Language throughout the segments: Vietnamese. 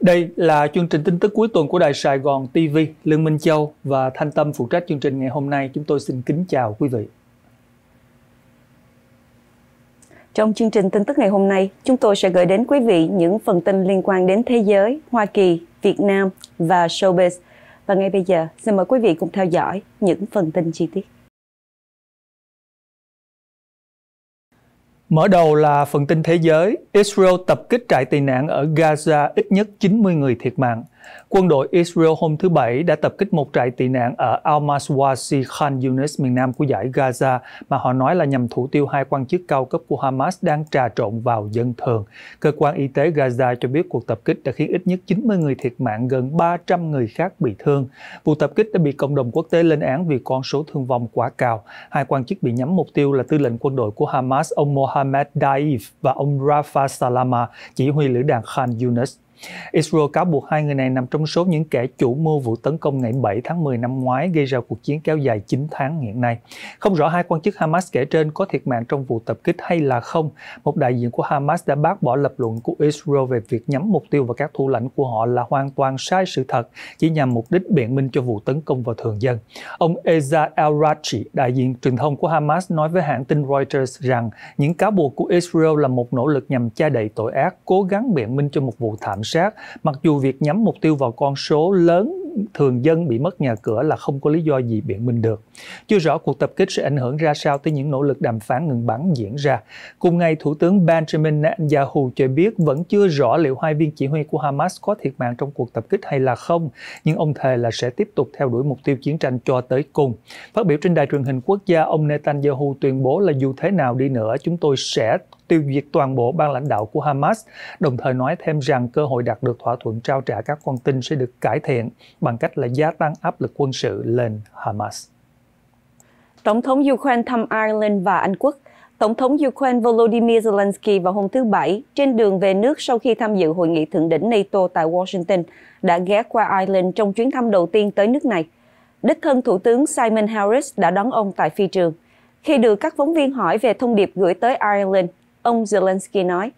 Đây là chương trình tin tức cuối tuần của Đài Sài Gòn TV, Lương Minh Châu và Thanh Tâm phụ trách chương trình ngày hôm nay. Chúng tôi xin kính chào quý vị. Trong chương trình tin tức ngày hôm nay, chúng tôi sẽ gửi đến quý vị những phần tin liên quan đến thế giới, Hoa Kỳ, Việt Nam và showbiz. Và ngay bây giờ, xin mời quý vị cùng theo dõi những phần tin chi tiết. Mở đầu là phần tin thế giới, Israel tập kích trại tị nạn ở Gaza ít nhất 90 người thiệt mạng – Quân đội Israel hôm thứ Bảy đã tập kích một trại tị nạn ở Al-Maswazi Khan Yunis miền nam của giải Gaza mà họ nói là nhằm thủ tiêu hai quan chức cao cấp của Hamas đang trà trộn vào dân thường. Cơ quan y tế Gaza cho biết cuộc tập kích đã khiến ít nhất 90 người thiệt mạng, gần 300 người khác bị thương. Vụ tập kích đã bị cộng đồng quốc tế lên án vì con số thương vong quá cao. Hai quan chức bị nhắm mục tiêu là tư lệnh quân đội của Hamas ông Mohammed Daif và ông Rafa Salama, chỉ huy lữ đoàn Khan Yunis. Israel cáo buộc hai người này nằm trong số những kẻ chủ mưu vụ tấn công ngày 7 tháng 10 năm ngoái gây ra cuộc chiến kéo dài 9 tháng hiện nay. Không rõ hai quan chức Hamas kể trên có thiệt mạng trong vụ tập kích hay là không. Một đại diện của Hamas đã bác bỏ lập luận của Israel về việc nhắm mục tiêu vào các thủ lãnh của họ là hoàn toàn sai sự thật, chỉ nhằm mục đích biện minh cho vụ tấn công vào thường dân. Ông Eza al-Rachi, đại diện truyền thông của Hamas, nói với hãng tin Reuters rằng những cáo buộc của Israel là một nỗ lực nhằm che đậy tội ác, cố gắng biện minh cho một vụ thảm sát. Mặc dù việc nhắm mục tiêu vào con số lớn thường dân bị mất nhà cửa là không có lý do gì biện minh được. Chưa rõ cuộc tập kích sẽ ảnh hưởng ra sao tới những nỗ lực đàm phán ngừng bắn diễn ra. Cùng ngày, Thủ tướng Benjamin Netanyahu cho biết vẫn chưa rõ liệu hai viên chỉ huy của Hamas có thiệt mạng trong cuộc tập kích hay là không, nhưng ông thề là sẽ tiếp tục theo đuổi mục tiêu chiến tranh cho tới cùng. Phát biểu trên đài truyền hình quốc gia, ông Netanyahu tuyên bố là dù thế nào đi nữa, chúng tôi sẽ tiêu diệt toàn bộ ban lãnh đạo của Hamas, đồng thời nói thêm rằng cơ hội đạt được thỏa thuận trao trả các con tin sẽ được cải thiện bằng cách là gia tăng áp lực quân sự lên Hamas. Tổng thống Ukraine thăm Ireland và Anh Quốc Tổng thống Ukraine Volodymyr Zelensky vào hôm thứ Bảy trên đường về nước sau khi tham dự hội nghị thượng đỉnh NATO tại Washington đã ghé qua Ireland trong chuyến thăm đầu tiên tới nước này. Đích thân Thủ tướng Simon Harris đã đón ông tại phi trường. Khi được các phóng viên hỏi về thông điệp gửi tới Ireland, ông Zelensky nói,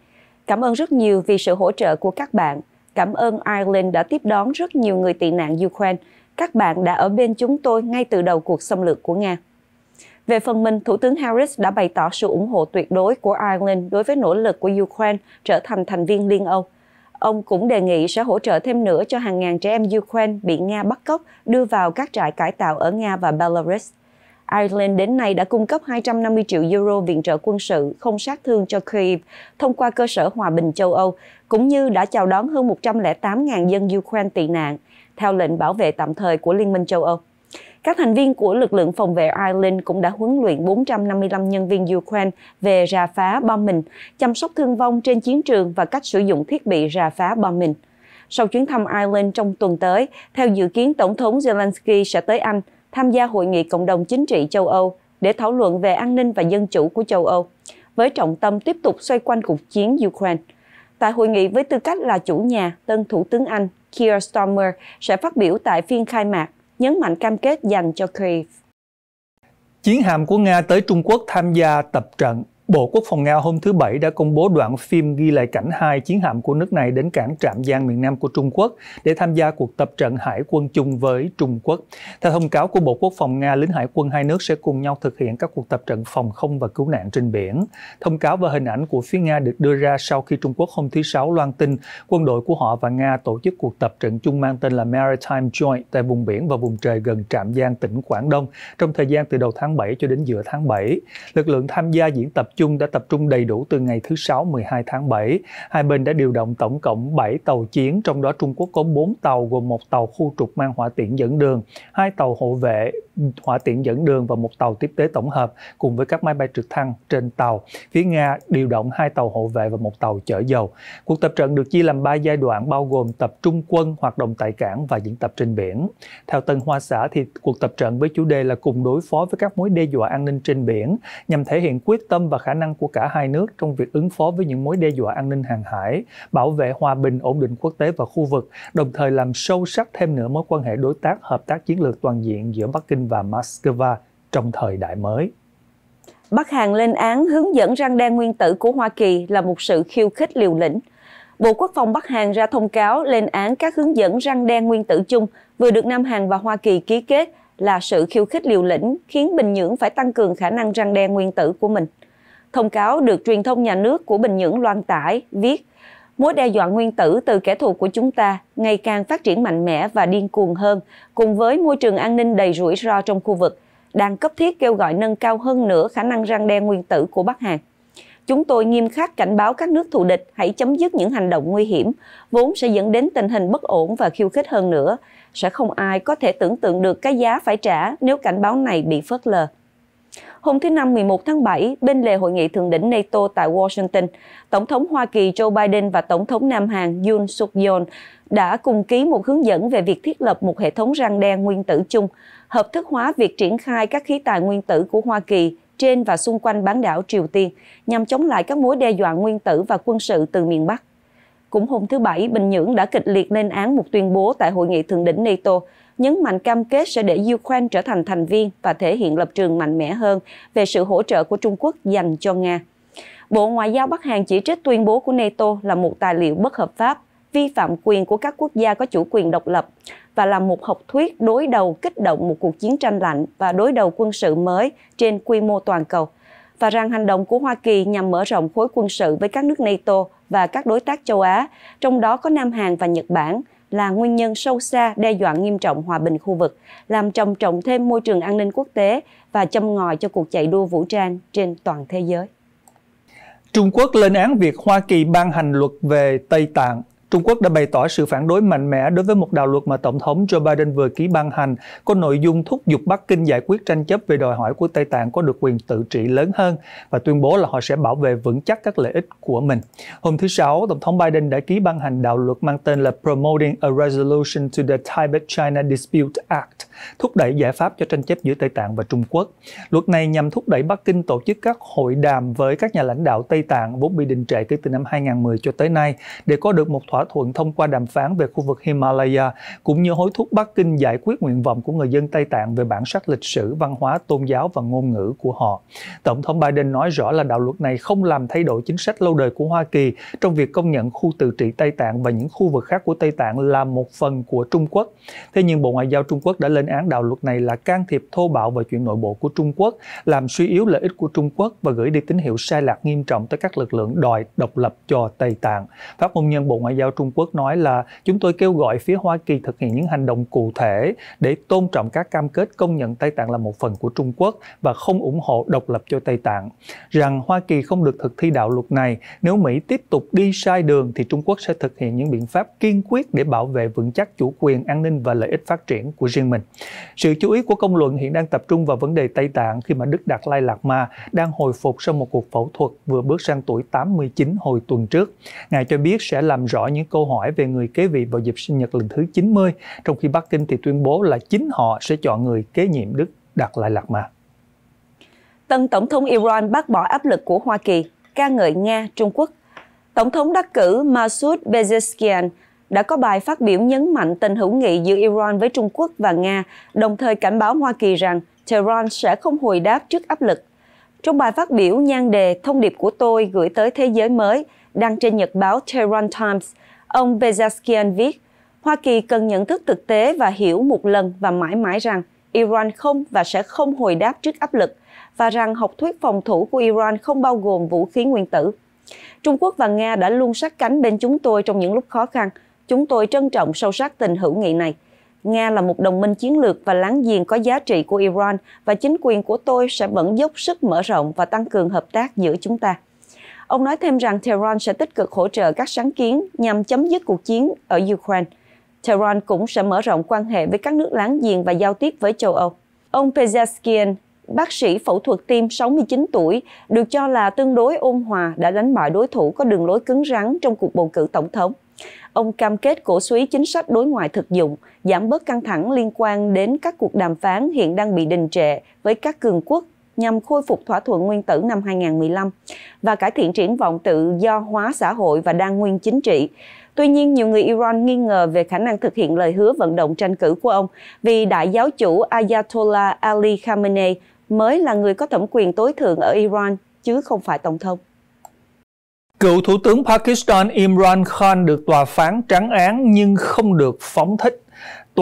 Cảm ơn rất nhiều vì sự hỗ trợ của các bạn. Cảm ơn Ireland đã tiếp đón rất nhiều người tị nạn Ukraine. Các bạn đã ở bên chúng tôi ngay từ đầu cuộc xâm lược của Nga. Về phần mình, Thủ tướng Harris đã bày tỏ sự ủng hộ tuyệt đối của Ireland đối với nỗ lực của Ukraine trở thành thành viên Liên Âu. Ông cũng đề nghị sẽ hỗ trợ thêm nữa cho hàng ngàn trẻ em Ukraine bị Nga bắt cóc đưa vào các trại cải tạo ở Nga và Belarus. Ireland đến nay đã cung cấp 250 triệu euro viện trợ quân sự không sát thương cho Kyiv thông qua cơ sở hòa bình châu Âu, cũng như đã chào đón hơn 108.000 dân Ukraine tị nạn, theo lệnh bảo vệ tạm thời của Liên minh châu Âu. Các thành viên của lực lượng phòng vệ Ireland cũng đã huấn luyện 455 nhân viên Ukraine về rà phá bom mìn, chăm sóc thương vong trên chiến trường và cách sử dụng thiết bị rà phá bom mìn. Sau chuyến thăm Ireland trong tuần tới, theo dự kiến Tổng thống Zelensky sẽ tới Anh, tham gia hội nghị cộng đồng chính trị châu Âu để thảo luận về an ninh và dân chủ của châu Âu, với trọng tâm tiếp tục xoay quanh cuộc chiến Ukraine. Tại hội nghị với tư cách là chủ nhà, tân Thủ tướng Anh Keir Starmer sẽ phát biểu tại phiên khai mạc, nhấn mạnh cam kết dành cho Kyiv. Chiến hạm của Nga tới Trung Quốc tham gia tập trận Bộ Quốc phòng Nga hôm thứ Bảy đã công bố đoạn phim ghi lại cảnh hai chiến hạm của nước này đến cảng Trạm Giang miền Nam của Trung Quốc để tham gia cuộc tập trận hải quân chung với Trung Quốc. Theo thông cáo của Bộ Quốc phòng Nga, lính hải quân hai nước sẽ cùng nhau thực hiện các cuộc tập trận phòng không và cứu nạn trên biển. Thông cáo và hình ảnh của phía Nga được đưa ra sau khi Trung Quốc hôm thứ Sáu loan tin quân đội của họ và Nga tổ chức cuộc tập trận chung mang tên là Maritime Joint tại vùng biển và vùng trời gần Trạm Giang, tỉnh Quảng Đông trong thời gian từ đầu tháng 7 cho đến giữa tháng 7. Lực lượng tham gia diễn tập chung đã tập trung đầy đủ từ ngày thứ Sáu 12 tháng 7. Hai bên đã điều động tổng cộng 7 tàu chiến, trong đó Trung Quốc có 4 tàu gồm một tàu khu trục mang hỏa tiễn dẫn đường, hai tàu hộ vệ hỏa tiễn dẫn đường và một tàu tiếp tế tổng hợp cùng với các máy bay trực thăng trên tàu. Phía Nga điều động hai tàu hộ vệ và một tàu chở dầu. Cuộc tập trận được chia làm 3 giai đoạn bao gồm tập trung quân, hoạt động tại cảng và diễn tập trên biển. Theo Tân Hoa Xã thì cuộc tập trận với chủ đề là cùng đối phó với các mối đe dọa an ninh trên biển nhằm thể hiện quyết tâm và khả năng của cả hai nước trong việc ứng phó với những mối đe dọa an ninh hàng hải, bảo vệ hòa bình, ổn định quốc tế và khu vực, đồng thời làm sâu sắc thêm nữa mối quan hệ đối tác hợp tác chiến lược toàn diện giữa Bắc Kinh và Moscow trong thời đại mới. Bắc Hàn lên án hướng dẫn răng đe nguyên tử của Hoa Kỳ là một sự khiêu khích liều lĩnh. Bộ Quốc phòng Bắc Hàn ra thông cáo lên án các hướng dẫn răng đe nguyên tử chung vừa được Nam Hàn và Hoa Kỳ ký kết là sự khiêu khích liều lĩnh khiến Bình Nhưỡng phải tăng cường khả năng răng đe nguyên tử của mình. Thông cáo được truyền thông nhà nước của Bình Nhưỡng loan tải viết Mối đe dọa nguyên tử từ kẻ thù của chúng ta ngày càng phát triển mạnh mẽ và điên cuồng hơn, cùng với môi trường an ninh đầy rủi ro trong khu vực, đang cấp thiết kêu gọi nâng cao hơn nữa khả năng răng đe nguyên tử của Bắc Hàn. Chúng tôi nghiêm khắc cảnh báo các nước thù địch hãy chấm dứt những hành động nguy hiểm, vốn sẽ dẫn đến tình hình bất ổn và khiêu khích hơn nữa. Sẽ không ai có thể tưởng tượng được cái giá phải trả nếu cảnh báo này bị phớt lờ. Hôm thứ Năm 11 tháng 7, bên lề hội nghị thượng đỉnh NATO tại Washington, Tổng thống Hoa Kỳ Joe Biden và Tổng thống Nam Hàn Yoon suk yeol đã cùng ký một hướng dẫn về việc thiết lập một hệ thống răng đe nguyên tử chung, hợp thức hóa việc triển khai các khí tài nguyên tử của Hoa Kỳ trên và xung quanh bán đảo Triều Tiên nhằm chống lại các mối đe dọa nguyên tử và quân sự từ miền Bắc. Cũng hôm thứ Bảy, Bình Nhưỡng đã kịch liệt lên án một tuyên bố tại hội nghị thượng đỉnh NATO nhấn mạnh cam kết sẽ để Ukraine trở thành thành viên và thể hiện lập trường mạnh mẽ hơn về sự hỗ trợ của Trung Quốc dành cho Nga. Bộ Ngoại giao Bắc Hàn chỉ trích tuyên bố của NATO là một tài liệu bất hợp pháp, vi phạm quyền của các quốc gia có chủ quyền độc lập và là một học thuyết đối đầu kích động một cuộc chiến tranh lạnh và đối đầu quân sự mới trên quy mô toàn cầu và rằng hành động của Hoa Kỳ nhằm mở rộng khối quân sự với các nước NATO và các đối tác châu Á, trong đó có Nam Hàn và Nhật Bản, là nguyên nhân sâu xa đe dọa nghiêm trọng hòa bình khu vực, làm trầm trọng thêm môi trường an ninh quốc tế và châm ngòi cho cuộc chạy đua vũ trang trên toàn thế giới. Trung Quốc lên án việc Hoa Kỳ ban hành luật về Tây Tạng Trung Quốc đã bày tỏ sự phản đối mạnh mẽ đối với một đạo luật mà Tổng thống Joe Biden vừa ký ban hành, có nội dung thúc giục Bắc Kinh giải quyết tranh chấp về đòi hỏi của Tây Tạng có được quyền tự trị lớn hơn và tuyên bố là họ sẽ bảo vệ vững chắc các lợi ích của mình. Hôm thứ Sáu, Tổng thống Biden đã ký ban hành đạo luật mang tên là Promoting a Resolution to the Tibet-China Dispute Act, thúc đẩy giải pháp cho tranh chấp giữa Tây Tạng và Trung Quốc. Luật này nhằm thúc đẩy Bắc Kinh tổ chức các hội đàm với các nhà lãnh đạo Tây Tạng vốn bị đình trệ kể từ năm 2010 cho tới nay để có được một thỏa thỏa thuận thông qua đàm phán về khu vực Himalaya, cũng như hối thúc Bắc Kinh giải quyết nguyện vọng của người dân Tây Tạng về bản sắc lịch sử, văn hóa, tôn giáo và ngôn ngữ của họ. Tổng thống Biden nói rõ là đạo luật này không làm thay đổi chính sách lâu đời của Hoa Kỳ trong việc công nhận khu tự trị Tây Tạng và những khu vực khác của Tây Tạng là một phần của Trung Quốc. Thế nhưng Bộ Ngoại giao Trung Quốc đã lên án đạo luật này là can thiệp thô bạo vào chuyện nội bộ của Trung Quốc, làm suy yếu lợi ích của Trung Quốc và gửi đi tín hiệu sai lạc nghiêm trọng tới các lực lượng đòi độc lập cho Tây Tạng. Phát ngôn nhân Bộ Ngoại giao cao Trung Quốc nói là chúng tôi kêu gọi phía Hoa Kỳ thực hiện những hành động cụ thể để tôn trọng các cam kết công nhận Tây Tạng là một phần của Trung Quốc và không ủng hộ độc lập cho Tây Tạng, rằng Hoa Kỳ không được thực thi đạo luật này, nếu Mỹ tiếp tục đi sai đường thì Trung Quốc sẽ thực hiện những biện pháp kiên quyết để bảo vệ vững chắc chủ quyền, an ninh và lợi ích phát triển của riêng mình. Sự chú ý của công luận hiện đang tập trung vào vấn đề Tây Tạng khi mà Đức Đạt Lai Lạt Ma đang hồi phục sau một cuộc phẫu thuật vừa bước sang tuổi 89 hồi tuần trước. Ngài cho biết sẽ làm rõ những những câu hỏi về người kế vị vào dịp sinh nhật lần thứ 90, trong khi Bắc Kinh thì tuyên bố là chính họ sẽ chọn người kế nhiệm Đức Đạt Lai Lạt Ma. Tân Tổng thống Iran bác bỏ áp lực của Hoa Kỳ, ca ngợi Nga, Trung Quốc. Tổng thống đắc cử Masoud Pezeshkian đã có bài phát biểu nhấn mạnh tình hữu nghị giữa Iran với Trung Quốc và Nga, đồng thời cảnh báo Hoa Kỳ rằng Tehran sẽ không hồi đáp trước áp lực. Trong bài phát biểu nhan đề Thông điệp của tôi gửi tới thế giới mới, đăng trên nhật báo Tehran Times, Ông Bezaskian viết, Hoa Kỳ cần nhận thức thực tế và hiểu một lần và mãi mãi rằng Iran không và sẽ không hồi đáp trước áp lực và rằng học thuyết phòng thủ của Iran không bao gồm vũ khí nguyên tử. Trung Quốc và Nga đã luôn sát cánh bên chúng tôi trong những lúc khó khăn. Chúng tôi trân trọng sâu sắc tình hữu nghị này. Nga là một đồng minh chiến lược và láng giềng có giá trị của Iran và chính quyền của tôi sẽ vẫn dốc sức mở rộng và tăng cường hợp tác giữa chúng ta. Ông nói thêm rằng Tehran sẽ tích cực hỗ trợ các sáng kiến nhằm chấm dứt cuộc chiến ở Ukraine. Tehran cũng sẽ mở rộng quan hệ với các nước láng giềng và giao tiếp với châu Âu. Ông Pezeskian, bác sĩ phẫu thuật tim 69 tuổi, được cho là tương đối ôn hòa đã đánh bại đối thủ có đường lối cứng rắn trong cuộc bầu cử tổng thống. Ông cam kết cổ suý chính sách đối ngoại thực dụng, giảm bớt căng thẳng liên quan đến các cuộc đàm phán hiện đang bị đình trệ với các cường quốc nhằm khôi phục thỏa thuận nguyên tử năm 2015 và cải thiện triển vọng tự do hóa xã hội và đa nguyên chính trị. Tuy nhiên, nhiều người Iran nghi ngờ về khả năng thực hiện lời hứa vận động tranh cử của ông vì đại giáo chủ Ayatollah Ali Khamenei mới là người có thẩm quyền tối thượng ở Iran, chứ không phải Tổng thống. Cựu Thủ tướng Pakistan Imran Khan được tòa phán trắng án nhưng không được phóng thích.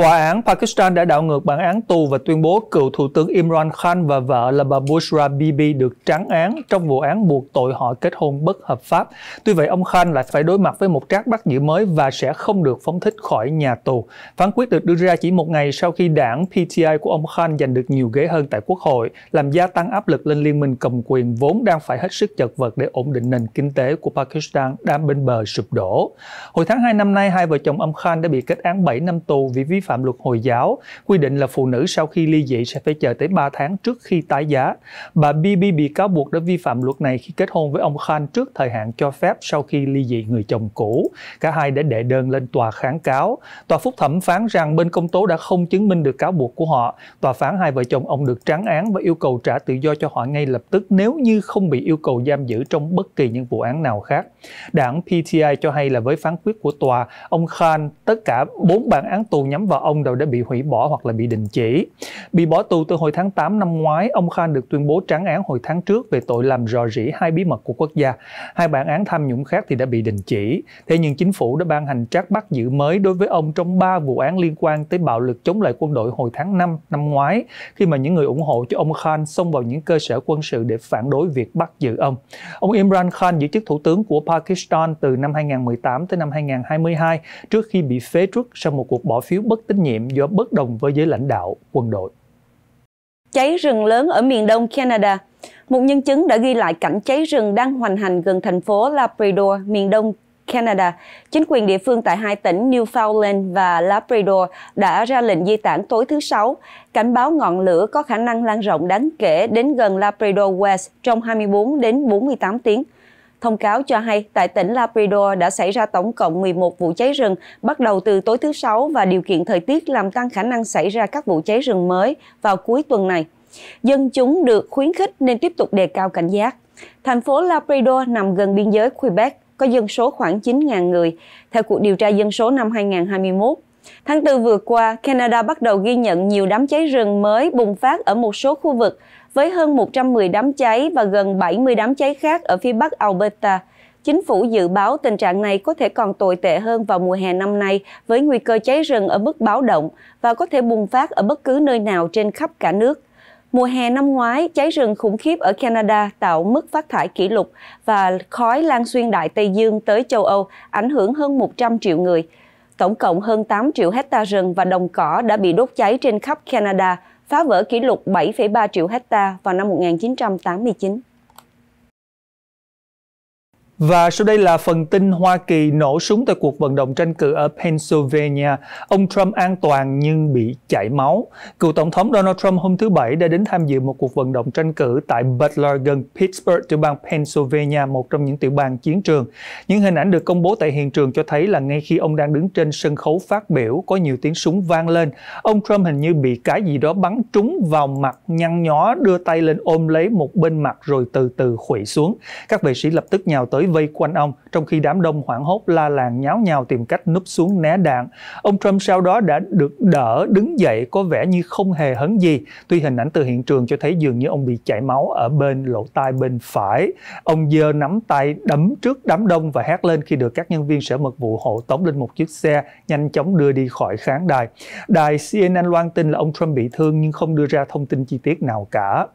Tòa án Pakistan đã đảo ngược bản án tù và tuyên bố cựu Thủ tướng Imran Khan và vợ là bà Bushra Bibi được trắng án trong vụ án buộc tội họ kết hôn bất hợp pháp. Tuy vậy, ông Khan lại phải đối mặt với một trác bắt giữ mới và sẽ không được phóng thích khỏi nhà tù. Phán quyết được đưa ra chỉ một ngày sau khi đảng PTI của ông Khan giành được nhiều ghế hơn tại Quốc hội, làm gia tăng áp lực lên liên minh cầm quyền vốn đang phải hết sức chật vật để ổn định nền kinh tế của Pakistan đang bên bờ sụp đổ. Hồi tháng 2 năm nay, hai vợ chồng ông Khan đã bị kết án 7 năm tù vì vi phạm phạm luật Hồi giáo, quy định là phụ nữ sau khi ly dị sẽ phải chờ tới 3 tháng trước khi tái giá. Bà Bibi bị cáo buộc đã vi phạm luật này khi kết hôn với ông Khan trước thời hạn cho phép sau khi ly dị người chồng cũ. Cả hai đã đệ đơn lên tòa kháng cáo. Tòa phúc thẩm phán rằng bên công tố đã không chứng minh được cáo buộc của họ. Tòa phán hai vợ chồng ông được tráng án và yêu cầu trả tự do cho họ ngay lập tức nếu như không bị yêu cầu giam giữ trong bất kỳ những vụ án nào khác. Đảng PTI cho hay là với phán quyết của tòa, ông Khan tất cả bốn bản án tù nhắm vào ông đều đã bị hủy bỏ hoặc là bị đình chỉ. Bị bỏ tù từ hồi tháng 8 năm ngoái, ông Khan được tuyên bố tráng án hồi tháng trước về tội làm rò rỉ hai bí mật của quốc gia. Hai bản án tham nhũng khác thì đã bị đình chỉ. Thế nhưng chính phủ đã ban hành trác bắt giữ mới đối với ông trong ba vụ án liên quan tới bạo lực chống lại quân đội hồi tháng 5 năm ngoái khi mà những người ủng hộ cho ông Khan xông vào những cơ sở quân sự để phản đối việc bắt giữ ông. Ông Imran Khan giữ chức thủ tướng của Pakistan từ năm 2018 tới năm 2022 trước khi bị phế truất sau một cuộc bỏ phiếu bất bất tín nhiệm do bất đồng với giới lãnh đạo quân đội. Cháy rừng lớn ở miền đông Canada Một nhân chứng đã ghi lại cảnh cháy rừng đang hoành hành gần thành phố Labrador, miền đông Canada. Chính quyền địa phương tại hai tỉnh Newfoundland và Labrador đã ra lệnh di tản tối thứ Sáu, cảnh báo ngọn lửa có khả năng lan rộng đáng kể đến gần Labrador West trong 24 đến 48 tiếng. Thông cáo cho hay, tại tỉnh Labrador đã xảy ra tổng cộng 11 vụ cháy rừng, bắt đầu từ tối thứ Sáu và điều kiện thời tiết làm tăng khả năng xảy ra các vụ cháy rừng mới vào cuối tuần này. Dân chúng được khuyến khích nên tiếp tục đề cao cảnh giác. Thành phố Labrador nằm gần biên giới Quebec, có dân số khoảng 9.000 người, theo cuộc điều tra dân số năm 2021. Tháng 4 vừa qua, Canada bắt đầu ghi nhận nhiều đám cháy rừng mới bùng phát ở một số khu vực, với hơn 110 đám cháy và gần 70 đám cháy khác ở phía bắc Alberta. Chính phủ dự báo tình trạng này có thể còn tồi tệ hơn vào mùa hè năm nay với nguy cơ cháy rừng ở mức báo động và có thể bùng phát ở bất cứ nơi nào trên khắp cả nước. Mùa hè năm ngoái, cháy rừng khủng khiếp ở Canada tạo mức phát thải kỷ lục và khói lan xuyên đại Tây Dương tới châu Âu, ảnh hưởng hơn 100 triệu người. Tổng cộng hơn 8 triệu hecta rừng và đồng cỏ đã bị đốt cháy trên khắp Canada, phá vỡ kỷ lục 7,3 triệu hecta vào năm 1989. Và sau đây là phần tin Hoa Kỳ nổ súng tại cuộc vận động tranh cử ở Pennsylvania. Ông Trump an toàn nhưng bị chảy máu. Cựu Tổng thống Donald Trump hôm thứ Bảy đã đến tham dự một cuộc vận động tranh cử tại Butler gần Pittsburgh, tiểu bang Pennsylvania, một trong những tiểu bang chiến trường. Những hình ảnh được công bố tại hiện trường cho thấy là ngay khi ông đang đứng trên sân khấu phát biểu, có nhiều tiếng súng vang lên. Ông Trump hình như bị cái gì đó bắn trúng vào mặt nhăn nhó, đưa tay lên ôm lấy một bên mặt rồi từ từ khuỵu xuống. Các vệ sĩ lập tức nhào tới vây quanh ông, trong khi đám đông hoảng hốt la làng nháo nhào tìm cách núp xuống né đạn. Ông Trump sau đó đã được đỡ đứng dậy có vẻ như không hề hấn gì. Tuy hình ảnh từ hiện trường cho thấy dường như ông bị chảy máu ở bên lỗ tai bên phải. Ông giơ nắm tay đấm trước đám đông và hét lên khi được các nhân viên sở mật vụ hộ tống lên một chiếc xe nhanh chóng đưa đi khỏi khán đài. Đài CNN loan tin là ông Trump bị thương nhưng không đưa ra thông tin chi tiết nào cả.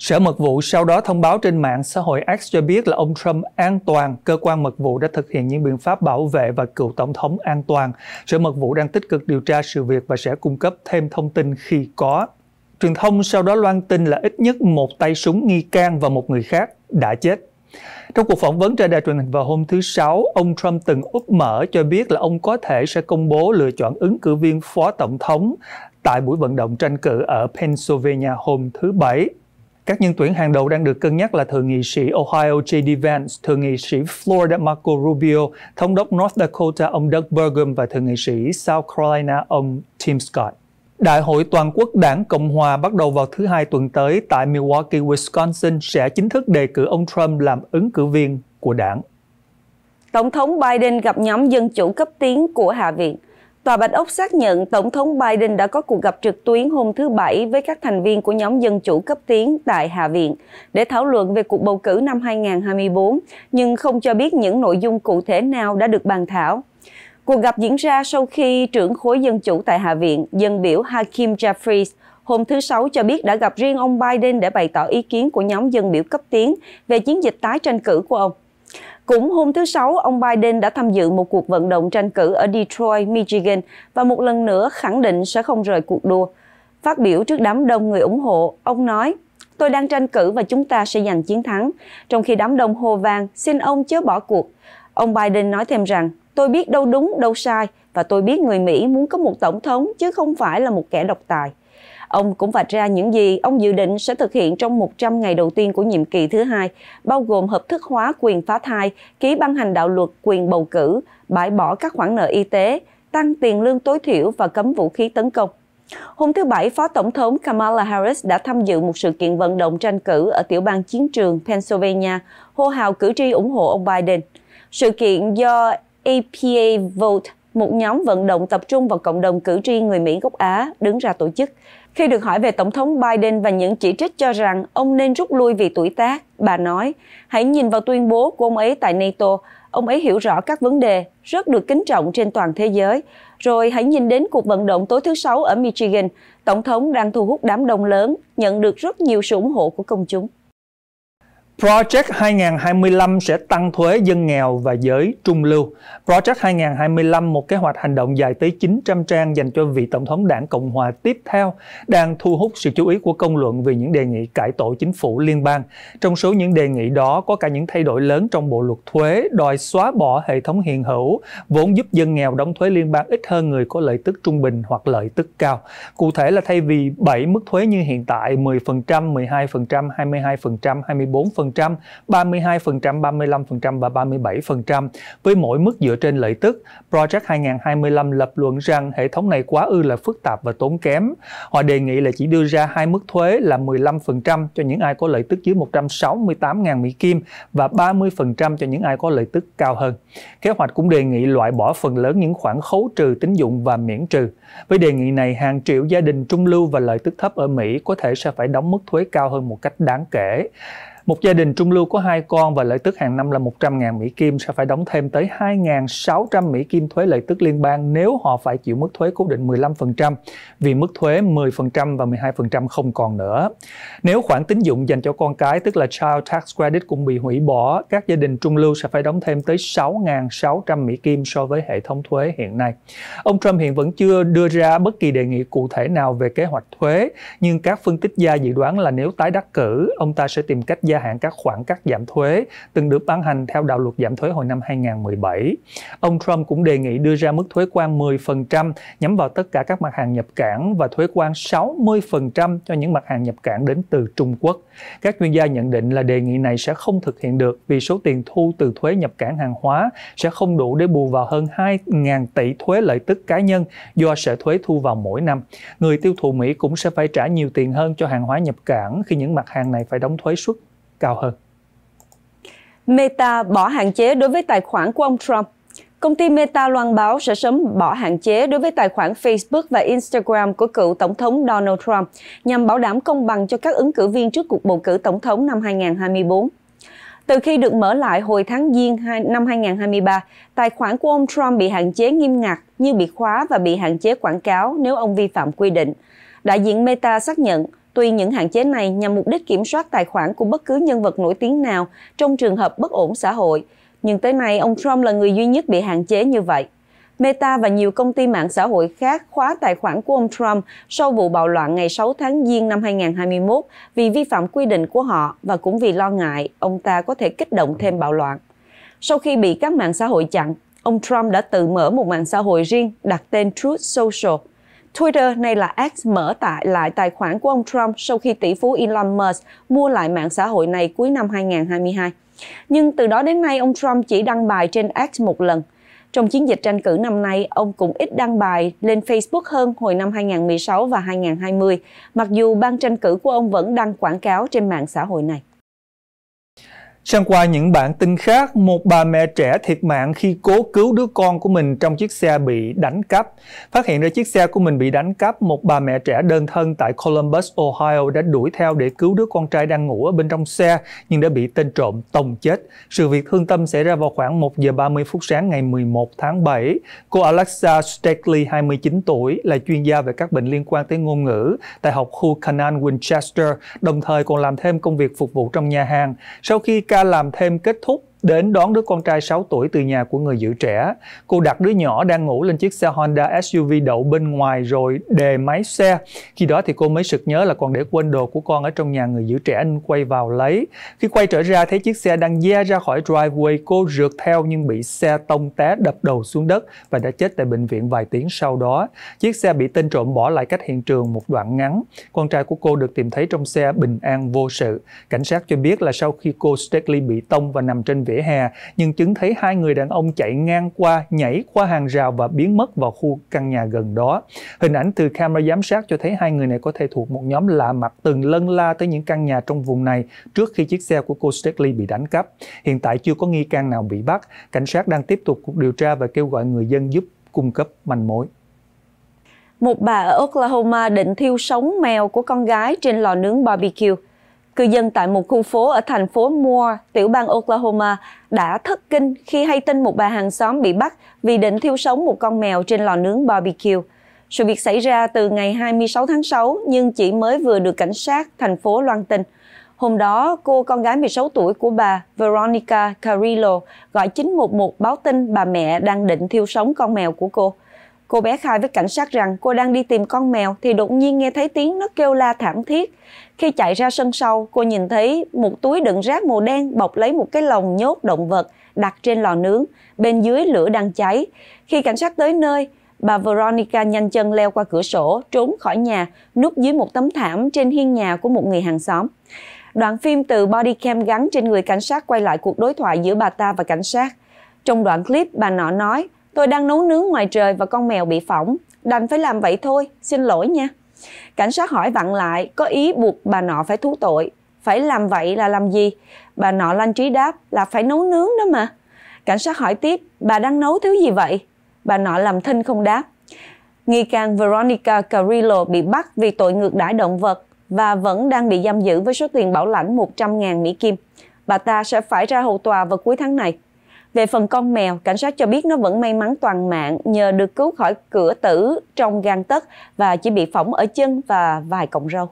Sở Mật vụ sau đó thông báo trên mạng xã hội X cho biết là ông Trump an toàn, cơ quan mật vụ đã thực hiện những biện pháp bảo vệ và cựu tổng thống an toàn. Sở Mật vụ đang tích cực điều tra sự việc và sẽ cung cấp thêm thông tin khi có. Truyền thông sau đó loan tin là ít nhất một tay súng nghi can và một người khác đã chết. Trong cuộc phỏng vấn trên đài truyền hình vào hôm thứ Sáu, ông Trump từng úp mở cho biết là ông có thể sẽ công bố lựa chọn ứng cử viên phó tổng thống tại buổi vận động tranh cử ở Pennsylvania hôm thứ Bảy. Các nhân tuyển hàng đầu đang được cân nhắc là Thượng nghị sĩ Ohio J.D. Vance, Thượng nghị sĩ Florida Marco Rubio, Thống đốc North Dakota ông Doug Burgum và Thượng nghị sĩ South Carolina ông Tim Scott. Đại hội toàn quốc đảng Cộng hòa bắt đầu vào thứ hai tuần tới tại Milwaukee, Wisconsin sẽ chính thức đề cử ông Trump làm ứng cử viên của đảng. Tổng thống Biden gặp nhóm dân chủ cấp tiến của Hạ viện. Tòa Bạch Ốc xác nhận Tổng thống Biden đã có cuộc gặp trực tuyến hôm thứ Bảy với các thành viên của nhóm Dân Chủ cấp tiến tại Hạ viện để thảo luận về cuộc bầu cử năm 2024, nhưng không cho biết những nội dung cụ thể nào đã được bàn thảo. Cuộc gặp diễn ra sau khi trưởng khối Dân Chủ tại Hạ viện, dân biểu Hakim Jeffries, hôm thứ Sáu cho biết đã gặp riêng ông Biden để bày tỏ ý kiến của nhóm dân biểu cấp tiến về chiến dịch tái tranh cử của ông. Cũng hôm thứ Sáu, ông Biden đã tham dự một cuộc vận động tranh cử ở Detroit, Michigan và một lần nữa khẳng định sẽ không rời cuộc đua. Phát biểu trước đám đông người ủng hộ, ông nói, tôi đang tranh cử và chúng ta sẽ giành chiến thắng, trong khi đám đông hô vang, xin ông chớ bỏ cuộc. Ông Biden nói thêm rằng, tôi biết đâu đúng, đâu sai, và tôi biết người Mỹ muốn có một tổng thống chứ không phải là một kẻ độc tài. Ông cũng vạch ra những gì ông dự định sẽ thực hiện trong 100 ngày đầu tiên của nhiệm kỳ thứ hai, bao gồm hợp thức hóa quyền phá thai, ký ban hành đạo luật quyền bầu cử, bãi bỏ các khoản nợ y tế, tăng tiền lương tối thiểu và cấm vũ khí tấn công. Hôm thứ Bảy, Phó Tổng thống Kamala Harris đã tham dự một sự kiện vận động tranh cử ở tiểu bang chiến trường Pennsylvania, hô hào cử tri ủng hộ ông Biden. Sự kiện do APA Vote, một nhóm vận động tập trung vào cộng đồng cử tri người Mỹ gốc Á, đứng ra tổ chức, khi được hỏi về Tổng thống Biden và những chỉ trích cho rằng ông nên rút lui vì tuổi tác, bà nói, hãy nhìn vào tuyên bố của ông ấy tại NATO, ông ấy hiểu rõ các vấn đề, rất được kính trọng trên toàn thế giới. Rồi hãy nhìn đến cuộc vận động tối thứ Sáu ở Michigan, Tổng thống đang thu hút đám đông lớn, nhận được rất nhiều sự ủng hộ của công chúng. Project 2025 sẽ tăng thuế dân nghèo và giới trung lưu. Project 2025, một kế hoạch hành động dài tới 900 trang dành cho vị Tổng thống đảng Cộng hòa tiếp theo, đang thu hút sự chú ý của công luận vì những đề nghị cải tổ chính phủ liên bang. Trong số những đề nghị đó có cả những thay đổi lớn trong bộ luật thuế, đòi xóa bỏ hệ thống hiện hữu, vốn giúp dân nghèo đóng thuế liên bang ít hơn người có lợi tức trung bình hoặc lợi tức cao. Cụ thể là thay vì 7 mức thuế như hiện tại 10%, 12%, 22%, 24%, 32%, 35% và 37%. Với mỗi mức dựa trên lợi tức, Project 2025 lập luận rằng hệ thống này quá ư là phức tạp và tốn kém. Họ đề nghị là chỉ đưa ra hai mức thuế là 15% cho những ai có lợi tức dưới 168.000 Mỹ Kim và 30% cho những ai có lợi tức cao hơn. Kế hoạch cũng đề nghị loại bỏ phần lớn những khoản khấu trừ tín dụng và miễn trừ. Với đề nghị này, hàng triệu gia đình trung lưu và lợi tức thấp ở Mỹ có thể sẽ phải đóng mức thuế cao hơn một cách đáng kể. Một gia đình trung lưu có hai con và lợi tức hàng năm là 100.000 Mỹ Kim sẽ phải đóng thêm tới 2.600 Mỹ Kim thuế lợi tức liên bang nếu họ phải chịu mức thuế cố định 15% vì mức thuế 10% và 12% không còn nữa. Nếu khoản tín dụng dành cho con cái tức là Child Tax Credit cũng bị hủy bỏ, các gia đình trung lưu sẽ phải đóng thêm tới 6.600 Mỹ Kim so với hệ thống thuế hiện nay. Ông Trump hiện vẫn chưa đưa ra bất kỳ đề nghị cụ thể nào về kế hoạch thuế, nhưng các phân tích gia dự đoán là nếu tái đắc cử, ông ta sẽ tìm cách gia gia hạn các khoảng cắt giảm thuế từng được ban hành theo đạo luật giảm thuế hồi năm 2017. Ông Trump cũng đề nghị đưa ra mức thuế quan 10% nhắm vào tất cả các mặt hàng nhập cảng và thuế quan 60% cho những mặt hàng nhập cảng đến từ Trung Quốc. Các chuyên gia nhận định là đề nghị này sẽ không thực hiện được vì số tiền thu từ thuế nhập cảng hàng hóa sẽ không đủ để bù vào hơn 2.000 tỷ thuế lợi tức cá nhân do sở thuế thu vào mỗi năm. Người tiêu thụ Mỹ cũng sẽ phải trả nhiều tiền hơn cho hàng hóa nhập cảng khi những mặt hàng này phải đóng thuế suất cao hơn. Meta bỏ hạn chế đối với tài khoản của ông Trump. Công ty Meta loan báo sẽ sớm bỏ hạn chế đối với tài khoản Facebook và Instagram của cựu Tổng thống Donald Trump nhằm bảo đảm công bằng cho các ứng cử viên trước cuộc bầu cử Tổng thống năm 2024. Từ khi được mở lại hồi tháng Giêng năm 2023, tài khoản của ông Trump bị hạn chế nghiêm ngặt như bị khóa và bị hạn chế quảng cáo nếu ông vi phạm quy định. Đại diện Meta xác nhận Tuy những hạn chế này nhằm mục đích kiểm soát tài khoản của bất cứ nhân vật nổi tiếng nào trong trường hợp bất ổn xã hội, nhưng tới nay ông Trump là người duy nhất bị hạn chế như vậy. Meta và nhiều công ty mạng xã hội khác khóa tài khoản của ông Trump sau vụ bạo loạn ngày 6 tháng Giêng năm 2021 vì vi phạm quy định của họ và cũng vì lo ngại ông ta có thể kích động thêm bạo loạn. Sau khi bị các mạng xã hội chặn, ông Trump đã tự mở một mạng xã hội riêng đặt tên Truth Social – Twitter nay là X mở tại lại tài khoản của ông Trump sau khi tỷ phú Elon Musk mua lại mạng xã hội này cuối năm 2022. Nhưng từ đó đến nay ông Trump chỉ đăng bài trên X một lần. Trong chiến dịch tranh cử năm nay, ông cũng ít đăng bài lên Facebook hơn hồi năm 2016 và 2020, mặc dù ban tranh cử của ông vẫn đăng quảng cáo trên mạng xã hội này. Sang qua những bản tin khác, một bà mẹ trẻ thiệt mạng khi cố cứu đứa con của mình trong chiếc xe bị đánh cắp. Phát hiện ra chiếc xe của mình bị đánh cắp, một bà mẹ trẻ đơn thân tại Columbus, Ohio đã đuổi theo để cứu đứa con trai đang ngủ ở bên trong xe nhưng đã bị tên trộm tông chết. Sự việc thương tâm xảy ra vào khoảng 1 giờ 30 phút sáng ngày 11 tháng 7. Cô Alexa Stackley, 29 tuổi, là chuyên gia về các bệnh liên quan tới ngôn ngữ tại học khu Canaan Winchester, đồng thời còn làm thêm công việc phục vụ trong nhà hàng. Sau khi ca ra làm thêm kết thúc Đến đón đứa con trai 6 tuổi từ nhà của người giữ trẻ, cô đặt đứa nhỏ đang ngủ lên chiếc xe Honda SUV đậu bên ngoài rồi đề máy xe. Khi đó thì cô mới sực nhớ là còn để quên đồ của con ở trong nhà người giữ trẻ Anh quay vào lấy. Khi quay trở ra thấy chiếc xe đang da ra khỏi driveway, cô rượt theo nhưng bị xe tông té đập đầu xuống đất và đã chết tại bệnh viện vài tiếng sau đó. Chiếc xe bị tên trộm bỏ lại cách hiện trường một đoạn ngắn. Con trai của cô được tìm thấy trong xe bình an vô sự. Cảnh sát cho biết là sau khi cô Stegly bị tông và nằm trên vỉa hè, nhưng chứng thấy hai người đàn ông chạy ngang qua, nhảy qua hàng rào và biến mất vào khu căn nhà gần đó. Hình ảnh từ camera giám sát cho thấy hai người này có thể thuộc một nhóm lạ mặt từng lân la tới những căn nhà trong vùng này trước khi chiếc xe của cô Stackley bị đánh cắp. Hiện tại chưa có nghi can nào bị bắt. Cảnh sát đang tiếp tục cuộc điều tra và kêu gọi người dân giúp cung cấp manh mối. Một bà ở Oklahoma định thiêu sống mèo của con gái trên lò nướng barbecue cư dân tại một khu phố ở thành phố Moore, tiểu bang Oklahoma đã thất kinh khi hay tin một bà hàng xóm bị bắt vì định thiêu sống một con mèo trên lò nướng barbecue. Sự việc xảy ra từ ngày 26 tháng 6 nhưng chỉ mới vừa được cảnh sát thành phố loan tin. Hôm đó, cô con gái 16 tuổi của bà Veronica Carrillo gọi 911 báo tin bà mẹ đang định thiêu sống con mèo của cô. Cô bé khai với cảnh sát rằng cô đang đi tìm con mèo thì đột nhiên nghe thấy tiếng nó kêu la thảm thiết. Khi chạy ra sân sau, cô nhìn thấy một túi đựng rác màu đen bọc lấy một cái lồng nhốt động vật đặt trên lò nướng, bên dưới lửa đang cháy. Khi cảnh sát tới nơi, bà Veronica nhanh chân leo qua cửa sổ, trốn khỏi nhà, núp dưới một tấm thảm trên hiên nhà của một người hàng xóm. Đoạn phim từ body cam gắn trên người cảnh sát quay lại cuộc đối thoại giữa bà ta và cảnh sát. Trong đoạn clip, bà nọ nói, Tôi đang nấu nướng ngoài trời và con mèo bị phỏng. Đành phải làm vậy thôi, xin lỗi nha. Cảnh sát hỏi vặn lại, có ý buộc bà nọ phải thú tội. Phải làm vậy là làm gì? Bà nọ lanh trí đáp là phải nấu nướng đó mà. Cảnh sát hỏi tiếp, bà đang nấu thứ gì vậy? Bà nọ làm thinh không đáp. Nghi can Veronica Carrillo bị bắt vì tội ngược đãi động vật và vẫn đang bị giam giữ với số tiền bảo lãnh 100.000 Mỹ Kim. Bà ta sẽ phải ra hầu tòa vào cuối tháng này. Về phần con mèo, cảnh sát cho biết nó vẫn may mắn toàn mạng nhờ được cứu khỏi cửa tử trong gan tấc và chỉ bị phỏng ở chân và vài cọng râu.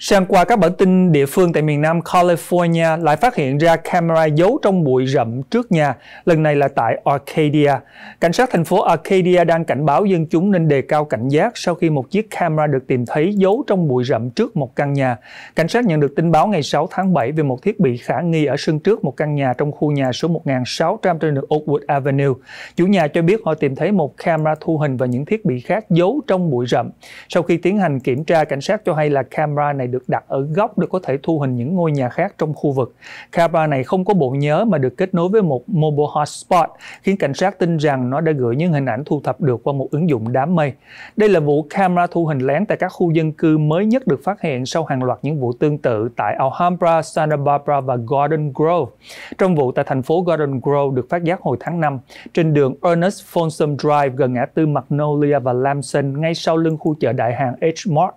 Sang qua các bản tin địa phương tại miền Nam California lại phát hiện ra camera giấu trong bụi rậm trước nhà, lần này là tại Arcadia. Cảnh sát thành phố Arcadia đang cảnh báo dân chúng nên đề cao cảnh giác sau khi một chiếc camera được tìm thấy giấu trong bụi rậm trước một căn nhà. Cảnh sát nhận được tin báo ngày 6 tháng 7 về một thiết bị khả nghi ở sân trước một căn nhà trong khu nhà số 1600 trên đường Oakwood Avenue. Chủ nhà cho biết họ tìm thấy một camera thu hình và những thiết bị khác giấu trong bụi rậm. Sau khi tiến hành kiểm tra, cảnh sát cho hay là camera này được đặt ở góc để có thể thu hình những ngôi nhà khác trong khu vực. Camera này không có bộ nhớ mà được kết nối với một mobile hotspot, khiến cảnh sát tin rằng nó đã gửi những hình ảnh thu thập được qua một ứng dụng đám mây. Đây là vụ camera thu hình lén tại các khu dân cư mới nhất được phát hiện sau hàng loạt những vụ tương tự tại Alhambra, Santa Barbara và Garden Grove. Trong vụ tại thành phố Garden Grove được phát giác hồi tháng 5, trên đường Ernest Folsom Drive gần ngã tư Magnolia và Lamson ngay sau lưng khu chợ đại hàng H-Mart.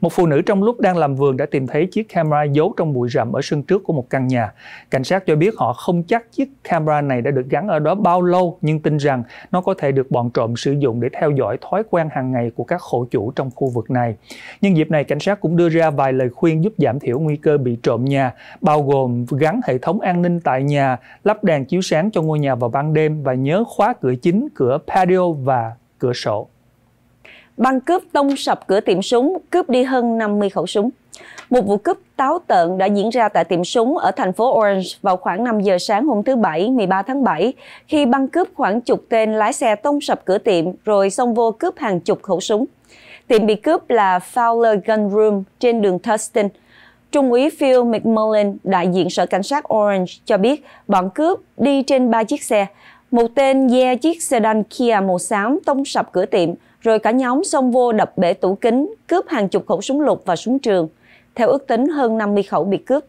Một phụ nữ trong lúc đang làm làm vườn đã tìm thấy chiếc camera giấu trong bụi rậm ở sân trước của một căn nhà. Cảnh sát cho biết họ không chắc chiếc camera này đã được gắn ở đó bao lâu nhưng tin rằng nó có thể được bọn trộm sử dụng để theo dõi thói quen hàng ngày của các hộ chủ trong khu vực này. Nhân dịp này, cảnh sát cũng đưa ra vài lời khuyên giúp giảm thiểu nguy cơ bị trộm nhà, bao gồm gắn hệ thống an ninh tại nhà, lắp đèn chiếu sáng cho ngôi nhà vào ban đêm và nhớ khóa cửa chính, cửa patio và cửa sổ. Băng cướp tông sập cửa tiệm súng, cướp đi hơn 50 khẩu súng. Một vụ cướp táo tợn đã diễn ra tại tiệm súng ở thành phố Orange vào khoảng 5 giờ sáng hôm thứ Bảy, 13 tháng 7, khi băng cướp khoảng chục tên lái xe tông sập cửa tiệm rồi xông vô cướp hàng chục khẩu súng. Tiệm bị cướp là Fowler Gun Room trên đường Thurston. Trung úy Phil McMullen, đại diện Sở Cảnh sát Orange, cho biết bọn cướp đi trên ba chiếc xe. Một tên dè yeah, chiếc sedan Kia màu xám tông sập cửa tiệm, rồi cả nhóm xông vô đập bể tủ kính, cướp hàng chục khẩu súng lục và súng trường theo ước tính hơn 50 khẩu bị cướp.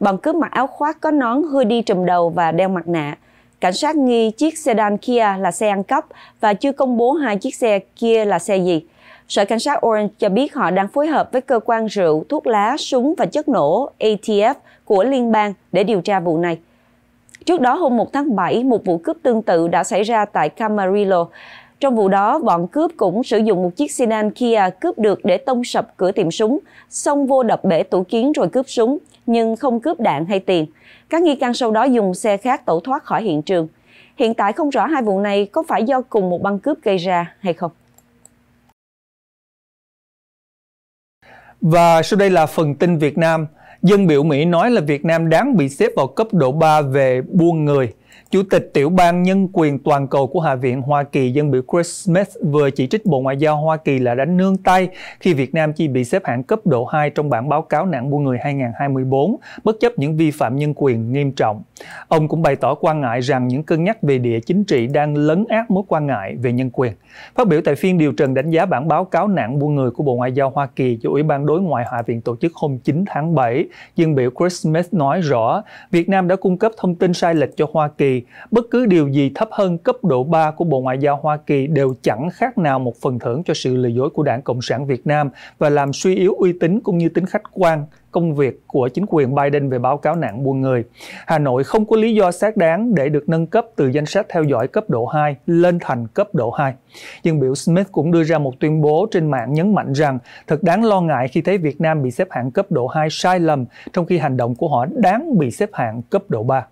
Bọn cướp mặc áo khoác có nón hư đi trùm đầu và đeo mặt nạ. Cảnh sát nghi chiếc sedan Kia là xe ăn cắp và chưa công bố hai chiếc xe kia là xe gì. Sở Cảnh sát Orange cho biết họ đang phối hợp với cơ quan rượu, thuốc lá, súng và chất nổ ATF của liên bang để điều tra vụ này. Trước đó hôm 1 tháng 7, một vụ cướp tương tự đã xảy ra tại Camarillo. Trong vụ đó, bọn cướp cũng sử dụng một chiếc sedan Kia cướp được để tông sập cửa tiệm súng, xông vô đập bể tủ kiến rồi cướp súng, nhưng không cướp đạn hay tiền. Các nghi can sau đó dùng xe khác tẩu thoát khỏi hiện trường. Hiện tại không rõ hai vụ này có phải do cùng một băng cướp gây ra hay không. Và sau đây là phần tin Việt Nam. Dân biểu Mỹ nói là Việt Nam đáng bị xếp vào cấp độ 3 về buôn người – Chủ tịch tiểu ban nhân quyền toàn cầu của Hạ viện Hoa Kỳ dân biểu Chris Smith vừa chỉ trích Bộ Ngoại giao Hoa Kỳ là đánh nương tay khi Việt Nam chỉ bị xếp hạng cấp độ 2 trong bản báo cáo nạn buôn người 2024, bất chấp những vi phạm nhân quyền nghiêm trọng. Ông cũng bày tỏ quan ngại rằng những cân nhắc về địa chính trị đang lấn át mối quan ngại về nhân quyền. Phát biểu tại phiên điều trần đánh giá bản báo cáo nạn buôn người của Bộ Ngoại giao Hoa Kỳ do Ủy ban Đối ngoại Hạ viện tổ chức hôm 9 tháng 7, dân biểu Chris Smith nói rõ Việt Nam đã cung cấp thông tin sai lệch cho Hoa Kỳ. Bất cứ điều gì thấp hơn cấp độ 3 của Bộ Ngoại giao Hoa Kỳ đều chẳng khác nào một phần thưởng cho sự lừa dối của Đảng Cộng sản Việt Nam và làm suy yếu uy tín cũng như tính khách quan công việc của chính quyền Biden về báo cáo nạn buôn người. Hà Nội không có lý do xác đáng để được nâng cấp từ danh sách theo dõi cấp độ 2 lên thành cấp độ 2. nhưng biểu Smith cũng đưa ra một tuyên bố trên mạng nhấn mạnh rằng thật đáng lo ngại khi thấy Việt Nam bị xếp hạng cấp độ 2 sai lầm trong khi hành động của họ đáng bị xếp hạng cấp độ 3.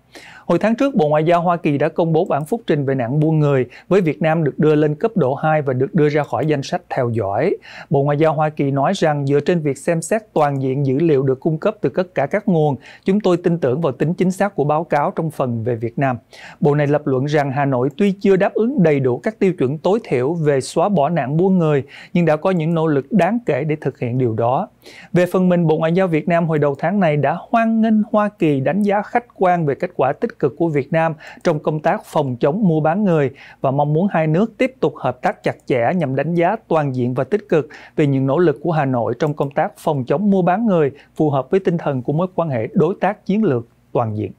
Hồi tháng trước, Bộ Ngoại giao Hoa Kỳ đã công bố bản phúc trình về nạn buôn người, với Việt Nam được đưa lên cấp độ 2 và được đưa ra khỏi danh sách theo dõi. Bộ Ngoại giao Hoa Kỳ nói rằng dựa trên việc xem xét toàn diện dữ liệu được cung cấp từ tất cả các nguồn, chúng tôi tin tưởng vào tính chính xác của báo cáo trong phần về Việt Nam. Bộ này lập luận rằng Hà Nội tuy chưa đáp ứng đầy đủ các tiêu chuẩn tối thiểu về xóa bỏ nạn buôn người, nhưng đã có những nỗ lực đáng kể để thực hiện điều đó. Về phần mình, Bộ Ngoại giao Việt Nam hồi đầu tháng này đã hoan nghênh Hoa Kỳ đánh giá khách quan về kết quả tích cực của Việt Nam trong công tác phòng chống mua bán người và mong muốn hai nước tiếp tục hợp tác chặt chẽ nhằm đánh giá toàn diện và tích cực về những nỗ lực của Hà Nội trong công tác phòng chống mua bán người phù hợp với tinh thần của mối quan hệ đối tác chiến lược toàn diện.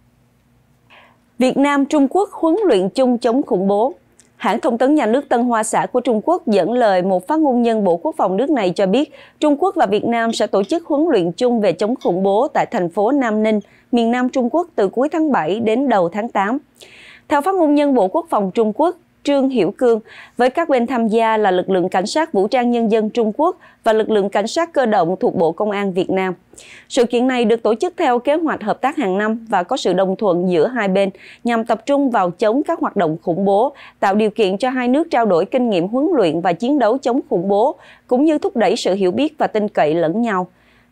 Việt Nam Trung Quốc huấn luyện chung chống khủng bố Hãng thông tấn nhà nước Tân Hoa Xã của Trung Quốc dẫn lời một phát ngôn nhân Bộ Quốc phòng nước này cho biết Trung Quốc và Việt Nam sẽ tổ chức huấn luyện chung về chống khủng bố tại thành phố Nam Ninh, miền Nam Trung Quốc từ cuối tháng 7 đến đầu tháng 8. Theo phát ngôn nhân Bộ Quốc phòng Trung Quốc, Trương Hiểu Cương với các bên tham gia là lực lượng cảnh sát vũ trang nhân dân Trung Quốc và lực lượng cảnh sát cơ động thuộc Bộ Công an Việt Nam. Sự kiện này được tổ chức theo kế hoạch hợp tác hàng năm và có sự đồng thuận giữa hai bên nhằm tập trung vào chống các hoạt động khủng bố, tạo điều kiện cho hai nước trao đổi kinh nghiệm huấn luyện và chiến đấu chống khủng bố, cũng như thúc đẩy sự hiểu biết và tin cậy lẫn nhau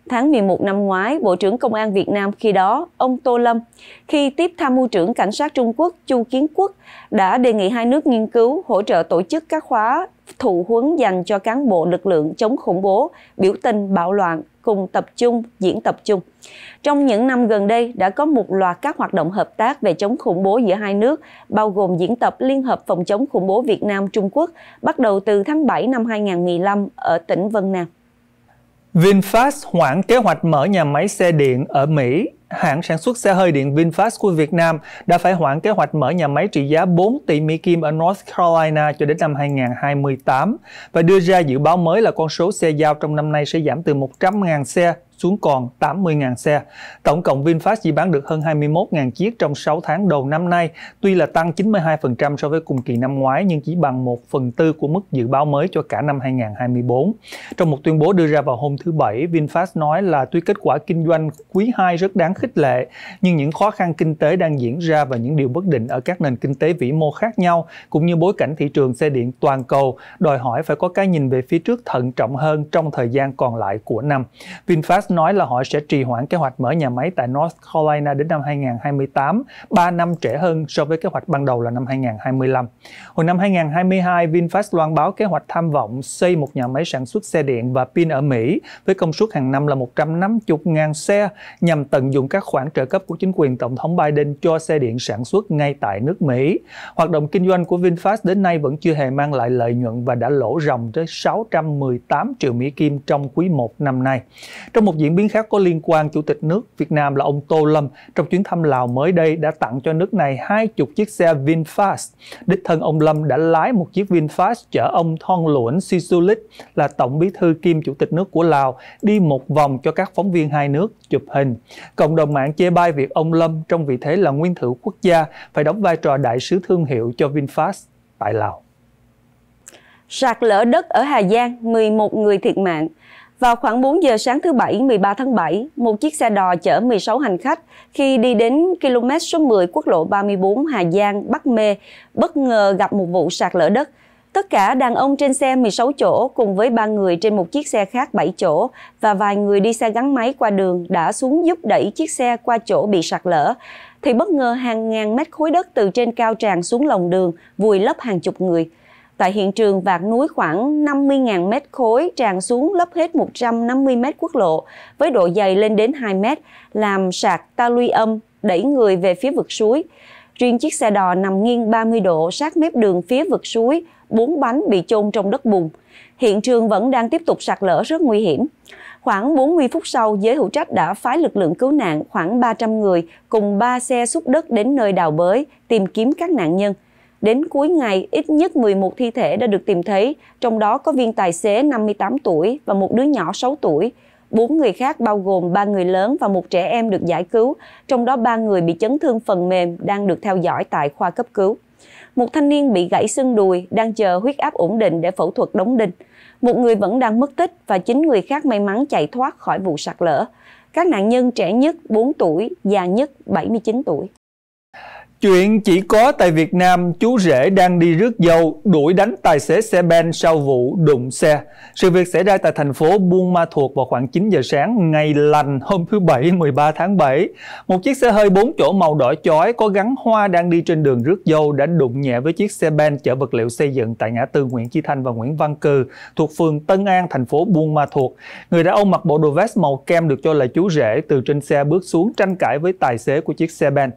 tháng 11 năm ngoái, Bộ trưởng Công an Việt Nam khi đó, ông Tô Lâm, khi tiếp tham mưu trưởng Cảnh sát Trung Quốc Chu Kiến Quốc, đã đề nghị hai nước nghiên cứu hỗ trợ tổ chức các khóa thụ huấn dành cho cán bộ lực lượng chống khủng bố, biểu tình bạo loạn cùng tập trung, diễn tập chung. Trong những năm gần đây đã có một loạt các hoạt động hợp tác về chống khủng bố giữa hai nước, bao gồm diễn tập Liên hợp phòng chống khủng bố Việt Nam Trung Quốc bắt đầu từ tháng 7 năm 2015 ở tỉnh Vân Nam. VinFast hoãn kế hoạch mở nhà máy xe điện ở Mỹ. Hãng sản xuất xe hơi điện VinFast của Việt Nam đã phải hoãn kế hoạch mở nhà máy trị giá 4 tỷ Mỹ Kim ở North Carolina cho đến năm 2028 và đưa ra dự báo mới là con số xe giao trong năm nay sẽ giảm từ 100.000 xe xuống còn 80.000 xe. Tổng cộng VinFast chỉ bán được hơn 21.000 chiếc trong 6 tháng đầu năm nay, tuy là tăng 92% so với cùng kỳ năm ngoái nhưng chỉ bằng 1 phần tư của mức dự báo mới cho cả năm 2024. Trong một tuyên bố đưa ra vào hôm thứ Bảy, VinFast nói là tuy kết quả kinh doanh quý 2 rất đáng khích lệ, nhưng những khó khăn kinh tế đang diễn ra và những điều bất định ở các nền kinh tế vĩ mô khác nhau, cũng như bối cảnh thị trường xe điện toàn cầu, đòi hỏi phải có cái nhìn về phía trước thận trọng hơn trong thời gian còn lại của năm. VinFast Russ nói là họ sẽ trì hoãn kế hoạch mở nhà máy tại North Carolina đến năm 2028, 3 năm trễ hơn so với kế hoạch ban đầu là năm 2025. Hồi năm 2022, VinFast loan báo kế hoạch tham vọng xây một nhà máy sản xuất xe điện và pin ở Mỹ với công suất hàng năm là 150.000 xe nhằm tận dụng các khoản trợ cấp của chính quyền Tổng thống Biden cho xe điện sản xuất ngay tại nước Mỹ. Hoạt động kinh doanh của VinFast đến nay vẫn chưa hề mang lại lợi nhuận và đã lỗ ròng tới 618 triệu Mỹ Kim trong quý 1 năm nay. Trong một một diễn biến khác có liên quan, Chủ tịch nước Việt Nam là ông Tô Lâm trong chuyến thăm Lào mới đây đã tặng cho nước này hai chục chiếc xe VinFast. Đích thân ông Lâm đã lái một chiếc VinFast chở ông Thon Luẩn Sisulit là Tổng bí thư kiêm Chủ tịch nước của Lào đi một vòng cho các phóng viên hai nước chụp hình. Cộng đồng mạng chê bai việc ông Lâm trong vị thế là nguyên thủ quốc gia phải đóng vai trò đại sứ thương hiệu cho VinFast tại Lào. Sạt lở đất ở Hà Giang, 11 người thiệt mạng. Vào khoảng 4 giờ sáng thứ Bảy 13 tháng 7, một chiếc xe đò chở 16 hành khách khi đi đến km số 10 quốc lộ 34 Hà Giang, Bắc Mê bất ngờ gặp một vụ sạt lở đất. Tất cả đàn ông trên xe 16 chỗ cùng với ba người trên một chiếc xe khác 7 chỗ và vài người đi xe gắn máy qua đường đã xuống giúp đẩy chiếc xe qua chỗ bị sạt lở. Thì bất ngờ hàng ngàn mét khối đất từ trên cao tràn xuống lòng đường, vùi lấp hàng chục người. Tại hiện trường vạt núi khoảng 50.000 mét khối tràn xuống lấp hết 150 mét quốc lộ với độ dày lên đến 2 mét, làm sạc ta luy âm, đẩy người về phía vực suối. Riêng chiếc xe đò nằm nghiêng 30 độ sát mép đường phía vực suối, bốn bánh bị chôn trong đất bùn. Hiện trường vẫn đang tiếp tục sạt lở rất nguy hiểm. Khoảng 40 phút sau, giới hữu trách đã phái lực lượng cứu nạn khoảng 300 người cùng 3 xe xúc đất đến nơi đào bới, tìm kiếm các nạn nhân. Đến cuối ngày, ít nhất 11 thi thể đã được tìm thấy, trong đó có viên tài xế 58 tuổi và một đứa nhỏ 6 tuổi. Bốn người khác bao gồm ba người lớn và một trẻ em được giải cứu, trong đó ba người bị chấn thương phần mềm đang được theo dõi tại khoa cấp cứu. Một thanh niên bị gãy xương đùi đang chờ huyết áp ổn định để phẫu thuật đóng đinh. Một người vẫn đang mất tích và chín người khác may mắn chạy thoát khỏi vụ sạt lở. Các nạn nhân trẻ nhất 4 tuổi, già nhất 79 tuổi. Chuyện chỉ có tại Việt Nam, chú rể đang đi rước dâu, đuổi đánh tài xế xe ben sau vụ đụng xe. Sự việc xảy ra tại thành phố Buôn Ma Thuột vào khoảng 9 giờ sáng ngày lành hôm thứ Bảy 13 tháng 7. Một chiếc xe hơi 4 chỗ màu đỏ chói có gắn hoa đang đi trên đường rước dâu đã đụng nhẹ với chiếc xe ben chở vật liệu xây dựng tại ngã tư Nguyễn Chi Thanh và Nguyễn Văn Cừ thuộc phường Tân An, thành phố Buôn Ma Thuột. Người đàn ông mặc bộ đồ vest màu kem được cho là chú rể từ trên xe bước xuống tranh cãi với tài xế của chiếc xe ben.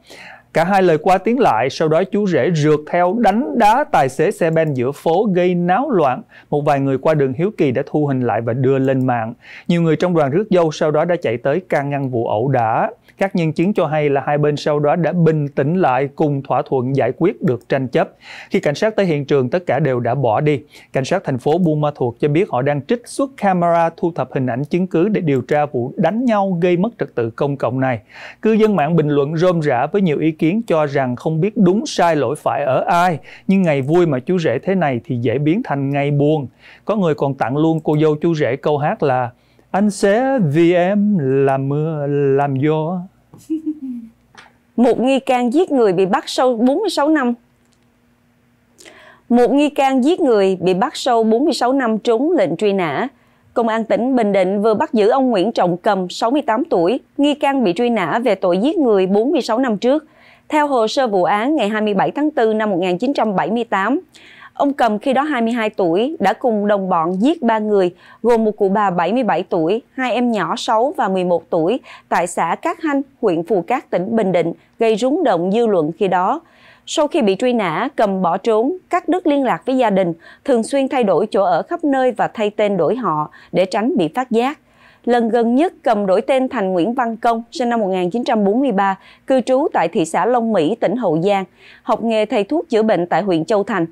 Cả hai lời qua tiếng lại, sau đó chú rể rượt theo đánh đá tài xế xe ben giữa phố gây náo loạn. Một vài người qua đường Hiếu Kỳ đã thu hình lại và đưa lên mạng. Nhiều người trong đoàn rước dâu sau đó đã chạy tới can ngăn vụ ẩu đả. Các nhân chứng cho hay là hai bên sau đó đã bình tĩnh lại cùng thỏa thuận giải quyết được tranh chấp. Khi cảnh sát tới hiện trường, tất cả đều đã bỏ đi. Cảnh sát thành phố Buôn Ma Thuột cho biết họ đang trích xuất camera thu thập hình ảnh chứng cứ để điều tra vụ đánh nhau gây mất trật tự công cộng này. Cư dân mạng bình luận rôm rã với nhiều ý kiến cho rằng không biết đúng sai lỗi phải ở ai, nhưng ngày vui mà chú rể thế này thì dễ biến thành ngày buồn. Có người còn tặng luôn cô dâu chú rể câu hát là anh sẽ vì em làm mưa làm gió một nghi can giết người bị bắt sau 46 năm một nghi can giết người bị bắt sau 46 năm trốn lệnh truy nã Công an tỉnh Bình Định vừa bắt giữ ông Nguyễn Trọng Cầm, 68 tuổi, nghi can bị truy nã về tội giết người 46 năm trước. Theo hồ sơ vụ án ngày 27 tháng 4 năm 1978, Ông Cầm khi đó 22 tuổi đã cùng đồng bọn giết ba người, gồm một cụ bà 77 tuổi, hai em nhỏ 6 và 11 tuổi tại xã Cát Hanh, huyện Phù Cát, tỉnh Bình Định, gây rúng động dư luận khi đó. Sau khi bị truy nã, Cầm bỏ trốn, cắt đứt liên lạc với gia đình, thường xuyên thay đổi chỗ ở khắp nơi và thay tên đổi họ để tránh bị phát giác. Lần gần nhất cầm đổi tên thành Nguyễn Văn Công, sinh năm 1943, cư trú tại thị xã Long Mỹ, tỉnh Hậu Giang, học nghề thầy thuốc chữa bệnh tại huyện Châu Thành.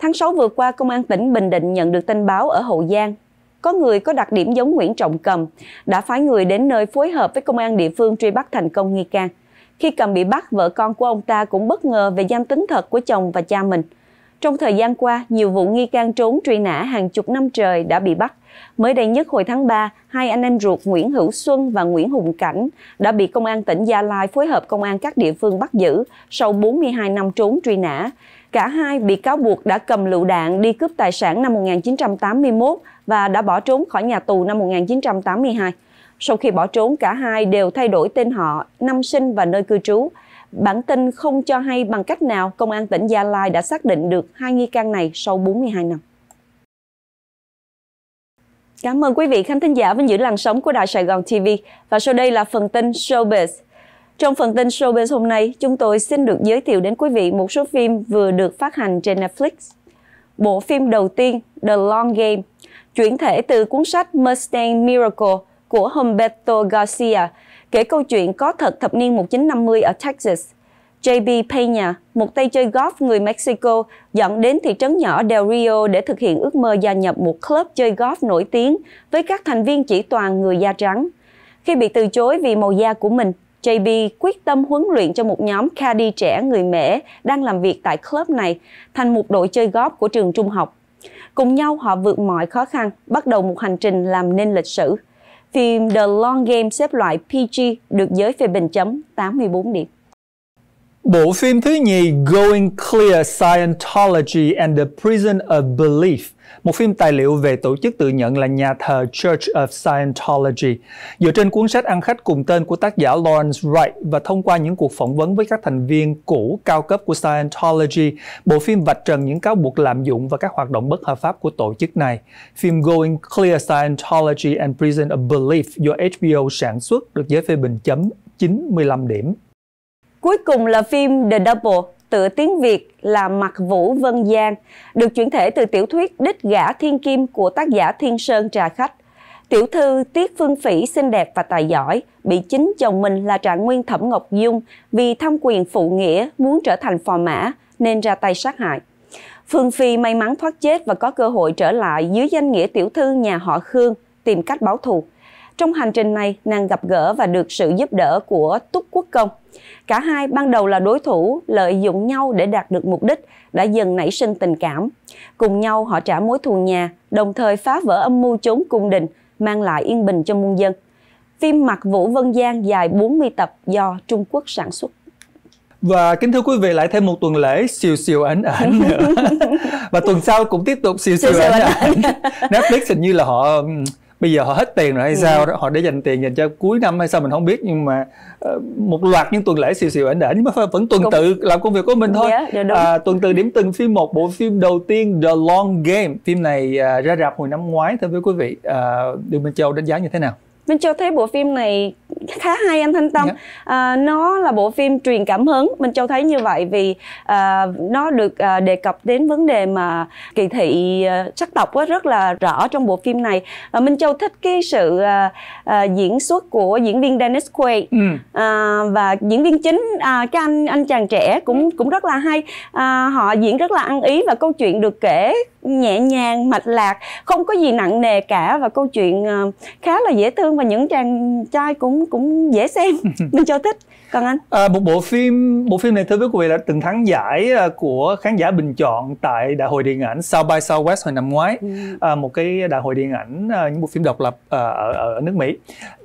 Tháng 6 vừa qua, Công an tỉnh Bình Định nhận được tin báo ở Hậu Giang có người có đặc điểm giống Nguyễn Trọng Cầm, đã phái người đến nơi phối hợp với công an địa phương truy bắt thành công nghi can. Khi Cầm bị bắt, vợ con của ông ta cũng bất ngờ về danh tính thật của chồng và cha mình. Trong thời gian qua, nhiều vụ nghi can trốn truy nã hàng chục năm trời đã bị bắt. Mới đây nhất hồi tháng 3, hai anh em ruột Nguyễn Hữu Xuân và Nguyễn Hùng Cảnh đã bị công an tỉnh Gia Lai phối hợp công an các địa phương bắt giữ sau 42 năm trốn truy nã. Cả hai bị cáo buộc đã cầm lựu đạn đi cướp tài sản năm 1981 và đã bỏ trốn khỏi nhà tù năm 1982. Sau khi bỏ trốn, cả hai đều thay đổi tên họ, năm sinh và nơi cư trú. Bản tin không cho hay bằng cách nào Công an tỉnh Gia Lai đã xác định được hai nghi can này sau 42 năm. Cảm ơn quý vị khán thính giả vẫn giữ làn sóng của Đài Sài Gòn TV. Và sau đây là phần tin Showbiz. Trong phần tin showbiz hôm nay, chúng tôi xin được giới thiệu đến quý vị một số phim vừa được phát hành trên Netflix. Bộ phim đầu tiên The Long Game, chuyển thể từ cuốn sách Mustang Miracle của Humberto Garcia, kể câu chuyện có thật thập niên 1950 ở Texas. JB Peña, một tay chơi golf người Mexico, dẫn đến thị trấn nhỏ Del Rio để thực hiện ước mơ gia nhập một club chơi golf nổi tiếng với các thành viên chỉ toàn người da trắng. Khi bị từ chối vì màu da của mình, JB quyết tâm huấn luyện cho một nhóm caddy trẻ người Mễ đang làm việc tại club này thành một đội chơi góp của trường trung học. Cùng nhau họ vượt mọi khó khăn, bắt đầu một hành trình làm nên lịch sử. Phim The Long Game xếp loại PG được giới phê bình chấm 84 điểm. Bộ phim thứ nhì Going Clear Scientology and the Prison of Belief, một phim tài liệu về tổ chức tự nhận là nhà thờ Church of Scientology, dựa trên cuốn sách ăn khách cùng tên của tác giả Lawrence Wright và thông qua những cuộc phỏng vấn với các thành viên cũ cao cấp của Scientology, bộ phim vạch trần những cáo buộc lạm dụng và các hoạt động bất hợp pháp của tổ chức này. Phim Going Clear Scientology and Prison of Belief do HBO sản xuất được giới phê bình chấm 95 điểm. Cuối cùng là phim The Double, tựa tiếng Việt là Mặt Vũ Vân Giang, được chuyển thể từ tiểu thuyết Đích Gã Thiên Kim của tác giả Thiên Sơn Trà Khách. Tiểu thư Tiết Phương Phỉ xinh đẹp và tài giỏi, bị chính chồng mình là Trạng Nguyên Thẩm Ngọc Dung vì tham quyền phụ nghĩa muốn trở thành phò mã nên ra tay sát hại. Phương Phi may mắn thoát chết và có cơ hội trở lại dưới danh nghĩa tiểu thư nhà họ Khương tìm cách báo thù. Trong hành trình này, nàng gặp gỡ và được sự giúp đỡ của Túc Quốc Công. Cả hai ban đầu là đối thủ, lợi dụng nhau để đạt được mục đích, đã dần nảy sinh tình cảm. Cùng nhau họ trả mối thù nhà, đồng thời phá vỡ âm mưu trốn cung đình, mang lại yên bình cho muôn dân. Phim Mặt Vũ Vân Giang dài 40 tập do Trung Quốc sản xuất. Và kính thưa quý vị lại thêm một tuần lễ siêu siêu ảnh ảnh nữa. Và tuần sau cũng tiếp tục siêu siêu, siêu ảnh ảnh. Netflix hình như là họ bây giờ họ hết tiền rồi hay ừ. sao đó họ để dành tiền dành cho cuối năm hay sao mình không biết nhưng mà ờ, một loạt những tuần lễ xìu xìu ảnh đỉnh nhưng mà vẫn tuần Cùng. tự làm công việc của mình thôi yeah, dạ, yeah, dạ, à, tuần tự điểm từng phim một bộ phim đầu tiên The Long Game phim này à, ra rạp hồi năm ngoái thưa với quý vị à, Đường Minh Châu đánh giá như thế nào Minh Châu thấy bộ phim này khá hay anh Thanh Tâm. Yeah. Dạ. À, nó là bộ phim truyền cảm hứng. Minh Châu thấy như vậy vì à, nó được à, đề cập đến vấn đề mà kỳ thị à, sắc tộc quá rất là rõ trong bộ phim này. À, Minh Châu thích cái sự à, à, diễn xuất của diễn viên Dennis Quaid ừ. à, và diễn viên chính à, cái anh anh chàng trẻ cũng cũng rất là hay. À, họ diễn rất là ăn ý và câu chuyện được kể nhẹ nhàng mạch lạc, không có gì nặng nề cả và câu chuyện à, khá là dễ thương và những chàng trai cũng cũng dễ xem nên cho thích còn anh à, một bộ phim bộ phim này thưa quý vị đã từng thắng giải à, của khán giả bình chọn tại đại hội điện ảnh South by Southwest hồi năm ngoái ừ. à, một cái đại hội điện ảnh à, những bộ phim độc lập à, ở, ở nước Mỹ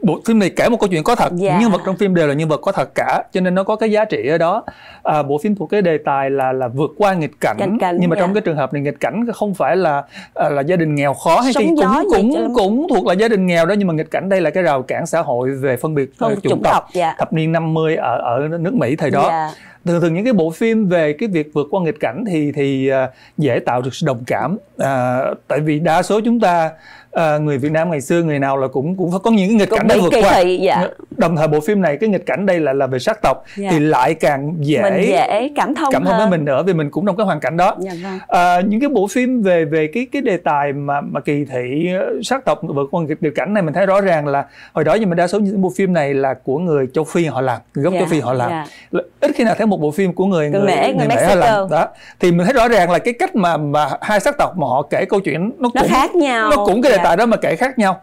bộ phim này kể một câu chuyện có thật yeah. Dạ. nhân vật trong phim đều là nhân vật có thật cả cho nên nó có cái giá trị ở đó à, bộ phim thuộc cái đề tài là là vượt qua nghịch cảnh, cảnh, cảnh nhưng mà yeah. trong dạ. cái trường hợp này nghịch cảnh không phải là là gia đình nghèo khó hay Sống cái cũng cũng, cũng thuộc là gia đình nghèo đó nhưng mà nghịch cảnh đây là cái rào cản xã hội về phân biệt Không, ờ, chủng, chủng tộc, tộc dạ. thập niên 50 ở ở nước Mỹ thời đó. Dạ thường thường những cái bộ phim về cái việc vượt qua nghịch cảnh thì thì à, dễ tạo được sự đồng cảm à, tại vì đa số chúng ta à, người Việt Nam ngày xưa người nào là cũng cũng có những cái nghịch cảnh để vượt qua thị, dạ. Ờ, đồng thời bộ phim này cái nghịch cảnh đây là là về sắc tộc dạ. thì lại càng dễ mình dễ cảm thông cảm thông hơn. với mình nữa vì mình cũng trong cái hoàn cảnh đó dạ, vâng. à, những cái bộ phim về về cái cái đề tài mà mà kỳ thị ờ, sắc tộc vượt qua nghịch cảnh này mình thấy rõ ràng là hồi đó nhưng mà đa số những bộ phim này là của người châu Phi họ làm người gốc dạ, châu Phi họ làm dạ. ít khi nào thấy một bộ phim của người người, mẹ người, người Mexico. Là, đó thì mình thấy rõ ràng là cái cách mà mà hai sắc tộc mà họ kể câu chuyện nó, nó cũng khác nhau nó cũng cái đề dạ. tài đó mà kể khác nhau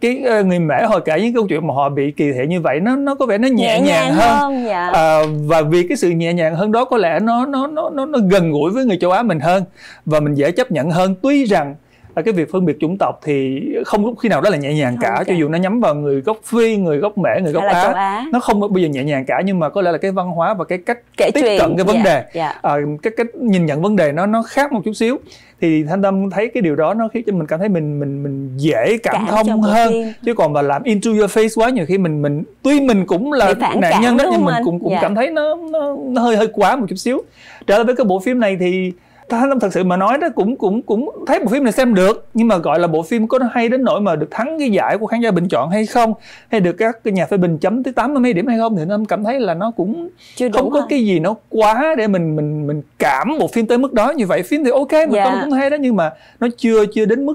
cái ờ, người mẹ họ kể những câu chuyện mà họ bị kỳ thị như vậy nó nó có vẻ nó nhẹ, nhẹ nhàng, nhàng hơn, hơn dạ. à, và vì cái sự nhẹ nhàng hơn đó có lẽ nó nó nó nó, nó gần gũi với người châu Á mình hơn và mình dễ chấp nhận hơn tuy rằng à, cái việc phân biệt chủng tộc thì không lúc khi nào đó là nhẹ nhàng không cả okay. cho dù nó nhắm vào người gốc phi người gốc mễ người gốc á, á nó không bây giờ nhẹ nhàng cả nhưng mà có lẽ là cái văn hóa và cái cách Kể tiếp chuyện. cận cái vấn yeah. Dạ, đề yeah. Dạ. À, ờ, cái cách nhìn nhận vấn đề nó nó khác một chút xíu thì thanh tâm thấy cái điều đó nó khiến cho mình cảm thấy mình mình mình dễ cảm, cảm thông hơn chứ còn mà làm into your face quá nhiều khi mình mình tuy mình cũng là nạn nhân đó nhưng mình anh? cũng cũng yeah. Dạ. cảm thấy nó, nó nó hơi hơi quá một chút xíu trở lại với cái bộ phim này thì Thánh thật sự mà nói đó cũng cũng cũng thấy bộ phim này xem được nhưng mà gọi là bộ phim có hay đến nỗi mà được thắng cái giải của khán giả bình chọn hay không hay được các nhà phê bình chấm tới tám mươi mấy điểm hay không thì nó cảm thấy là nó cũng Chưa không có cái gì nó quá để mình mình mình cảm một phim tới mức đó như vậy phim thì ok mình dạ. cũng hay đó nhưng mà nó chưa chưa đến mức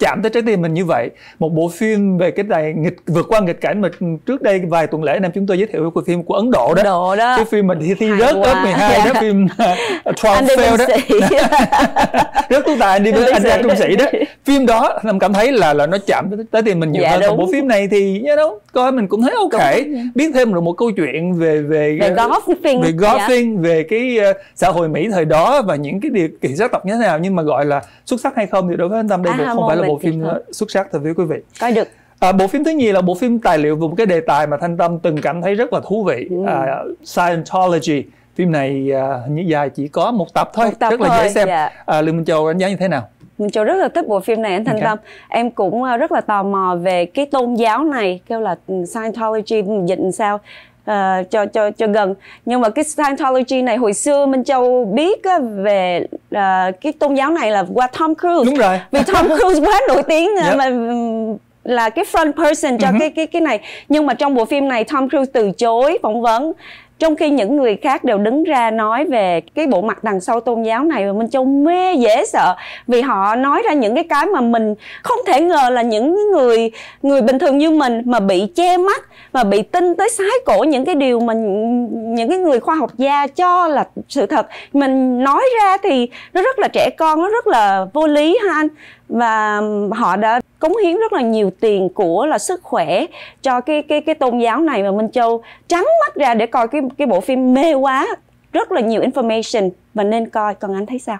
chạm tới trái tim mình như vậy một bộ phim về cái này nghịch vượt qua nghịch cảnh mà trước đây vài tuần lễ năm chúng tôi giới thiệu của phim của Ấn Độ đó, đó. cái phim mình thi, thi rớt lớp 12 dạ. À, đó phim uh, Trial Fail đó rất tú tài anh đi anh ra trung sĩ đó phim đó em cảm thấy là là nó chạm tới tim mình nhiều dạ, hơn còn bộ phim này thì nhớ đâu coi mình cũng thấy ok biết thêm được một câu chuyện về về về ờ, golfing về golfing dạ. về cái uh, xã hội Mỹ thời đó và những cái điều kỳ sắc tộc như thế nào nhưng mà gọi là xuất sắc hay không thì đối với anh Tâm đây à, không phải là bộ dạ, dạ, phim dạ. Ờ, xuất sắc thưa quý vị coi được À, bộ phim thứ nhì là bộ phim tài liệu về một cái đề tài mà thanh tâm từng cảm thấy rất là thú vị ừ. à, Scientology phim này à, như dài chỉ có một tập thôi một tập rất thôi. là dễ xem dạ. à, Lương Minh Châu đánh giá như thế nào Minh Châu rất là thích bộ phim này anh Thanh okay. Tâm em cũng ờ, rất là tò mò về cái tôn giáo này kêu là ừ, Scientology ừ, dịch sao uh, cho cho cho gần nhưng mà cái Scientology này hồi xưa Minh Châu biết á, về uh, cái tôn giáo này là qua Tom Cruise đúng rồi vì Tom Cruise quá nổi tiếng yep. Ờ, dạ. mà ừ, là cái front person cho uh-huh. cái cái cái này nhưng mà trong bộ phim này Tom Cruise từ chối phỏng vấn trong khi những người khác đều đứng ra nói về cái bộ mặt đằng sau tôn giáo này và Minh Châu mê dễ sợ vì họ nói ra những cái cái mà mình không thể ngờ là những người người bình thường như mình mà bị che mắt mà bị tin tới sái cổ những cái điều mà những cái người khoa học gia cho là sự thật mình nói ra thì nó rất là trẻ con nó rất là vô lý ha anh và họ đã cống hiến rất là nhiều tiền của là sức khỏe cho cái cái cái tôn giáo này mà Minh Châu trắng mắt ra để coi cái cái bộ phim mê quá rất là nhiều information và nên coi còn anh thấy sao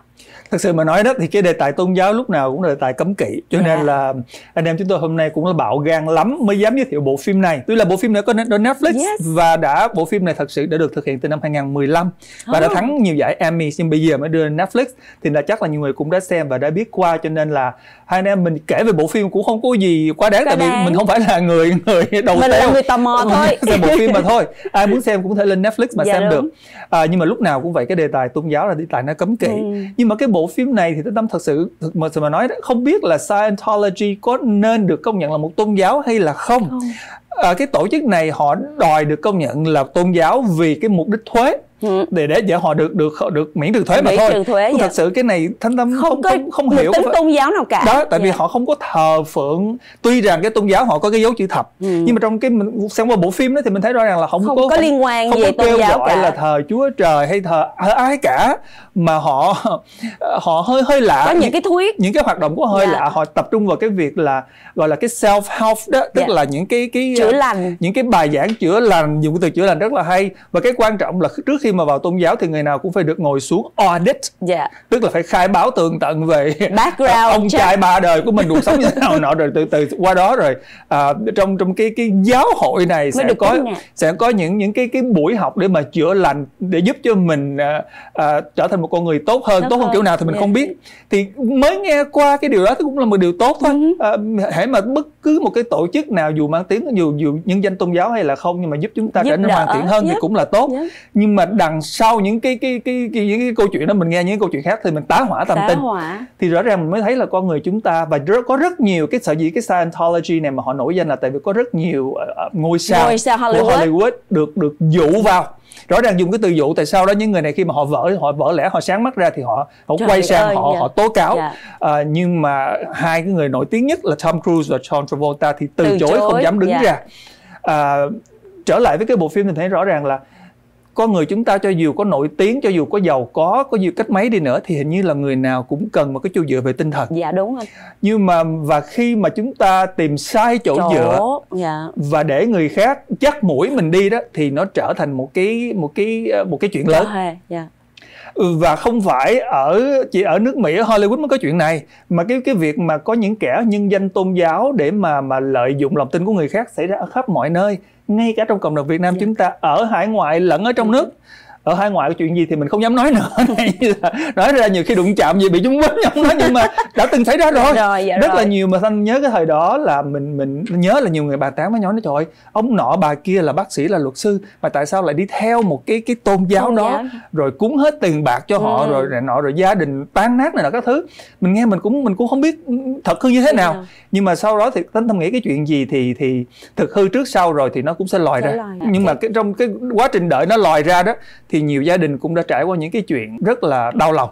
thật sự mà nói đó thì cái đề tài tôn giáo lúc nào cũng là đề tài cấm kỵ cho yeah. nên dạ. là anh em chúng tôi hôm nay cũng là bạo gan lắm mới dám giới thiệu bộ phim này tuy là bộ phim này có đến Netflix yes. và đã bộ phim này thật sự đã được thực hiện từ năm 2015 và oh. đã thắng nhiều giải Emmy nhưng bây giờ mới đưa lên Netflix thì là chắc là nhiều người cũng đã xem và đã biết qua cho nên là hai anh em mình kể về bộ phim cũng không có gì quá đáng, đáng. tại vì mình không phải là người người đầu mình teo. là người tò mò thôi xem bộ phim mà thôi ai muốn xem cũng thể lên Netflix mà dạ xem đúng. được à, nhưng mà lúc nào cũng vậy cái đề tài tôn giáo giáo là đi lại nó cấm kỵ ừ. nhưng mà cái bộ phim này thì tôi tâm thật sự thực mà, mà nói đó, không biết là Scientology có nên được công nhận là một tôn giáo hay là không ừ. à, cái tổ chức này họ đòi được công nhận là tôn giáo vì cái mục đích thuế Ừ. để để để họ được được họ được miễn trừ thuế mà miễn thôi. Thuế, dạ. Thật sự cái này Thánh Tâm không không, không, không hiểu tính tôn giáo nào cả. Đó, tại dạ. vì họ không có thờ phượng. Tuy rằng cái tôn giáo họ có cái dấu chữ thập, ừ. nhưng mà trong cái xem qua bộ phim đó thì mình thấy rõ ràng là không, không có, có liên quan không, về không có tôn giáo gọi cả. là thờ Chúa Trời hay thờ, thờ ai cả mà họ họ hơi hơi lạ. Có những cái thuyết, những cái hoạt động của hơi dạ. lạ, họ tập trung vào cái việc là gọi là cái self help đó, tức dạ. là những cái cái chữa ờ, lành, những cái bài giảng chữa lành, dùng từ chữa lành rất là hay và cái quan trọng là trước khi khi mà vào tôn giáo thì người nào cũng phải được ngồi xuống audit yeah. Dạ. tức là phải khai báo tường tận về Background ông trai ba đời của mình cuộc sống như thế nào nọ rồi từ từ qua đó rồi à, trong trong cái cái giáo hội này Mới sẽ có sẽ có những những cái cái buổi học để mà chữa lành để giúp cho mình à, à, trở thành một con người tốt hơn tốt, tốt hơn. kiểu nào thì mình yeah. Dạ. không biết thì mới nghe qua cái điều đó thì cũng là một điều tốt thôi uh-huh. à, hãy mà bất cứ một cái tổ chức nào dù mang tiếng dù dù nhân danh tôn giáo hay là không nhưng mà giúp chúng ta trở nên hoàn thiện hơn giúp. thì cũng là tốt yeah. Dạ. nhưng mà đằng sau những cái cái cái, cái những cái câu chuyện đó mình nghe những câu chuyện khác thì mình tá hỏa tâm tá tin hỏa. thì rõ ràng mình mới thấy là con người chúng ta và rất, có rất nhiều cái sở dĩ cái Scientology này mà họ nổi danh là tại vì có rất nhiều ờ, ờ, ngôi sao, ngôi sao Hollywood. của Hollywood được được dụ vào rõ ràng dùng cái từ dụ tại sao đó những người này khi mà họ vỡ họ vỡ lẽ họ sáng mắt ra thì họ họ Trời quay sang ơi, họ dạ. họ tố cáo dạ. à, nhưng mà hai cái người nổi tiếng nhất là Tom Cruise và John Travolta thì từ, từ chối, chối không dám đứng dạ. ra à, trở lại với cái bộ phim mình thấy rõ ràng là con người chúng ta cho dù có nổi tiếng cho dù có giàu có có nhiều cách mấy đi nữa thì hình như là người nào cũng cần một cái chỗ dựa về tinh thần dạ đúng anh nhưng mà và khi mà chúng ta tìm sai chỗ, chỗ dựa dạ. và để người khác dắt mũi mình đi đó thì nó trở thành một cái một cái ờ, một cái chuyện lớn dạ. dạ. Ừ, và không phải ở chỉ ở nước Mỹ ở Hollywood mới có chuyện này mà cái cái việc mà có những kẻ nhân danh tôn giáo để mà mà lợi dụng lòng tin của người khác xảy ra ở khắp mọi nơi ngay cả trong cộng đồng Việt Nam yeah. Dạ. chúng ta ở hải ngoại lẫn ở trong nước ở hải ngoại có chuyện gì thì mình không dám nói nữa nói ra nhiều khi đụng chạm gì bị chúng quýnh không nói nhưng mà đã từng xảy ra dạ rồi, rồi dạ rất rồi. là nhiều mà thanh nhớ cái thời đó là mình mình nhớ là nhiều người bà tán với nhau nói trời ơi, ông nọ bà kia là bác sĩ là luật sư mà tại sao lại đi theo một cái cái tôn giáo tôn đó giáo. rồi cúng hết tiền bạc cho ừ. họ rồi này nọ rồi gia đình tan nát này là các thứ mình nghe mình cũng mình cũng không biết thật hư như thế dạ nào ừ. nhưng mà sau đó thì tính tâm nghĩ cái chuyện gì thì thì thực hư trước sau rồi thì nó cũng sẽ lòi sẽ ra lòi. nhưng mà dạ. cái, trong cái quá trình đợi nó lòi ra đó thì nhiều gia đình cũng đã trải qua những cái chuyện rất là đau lòng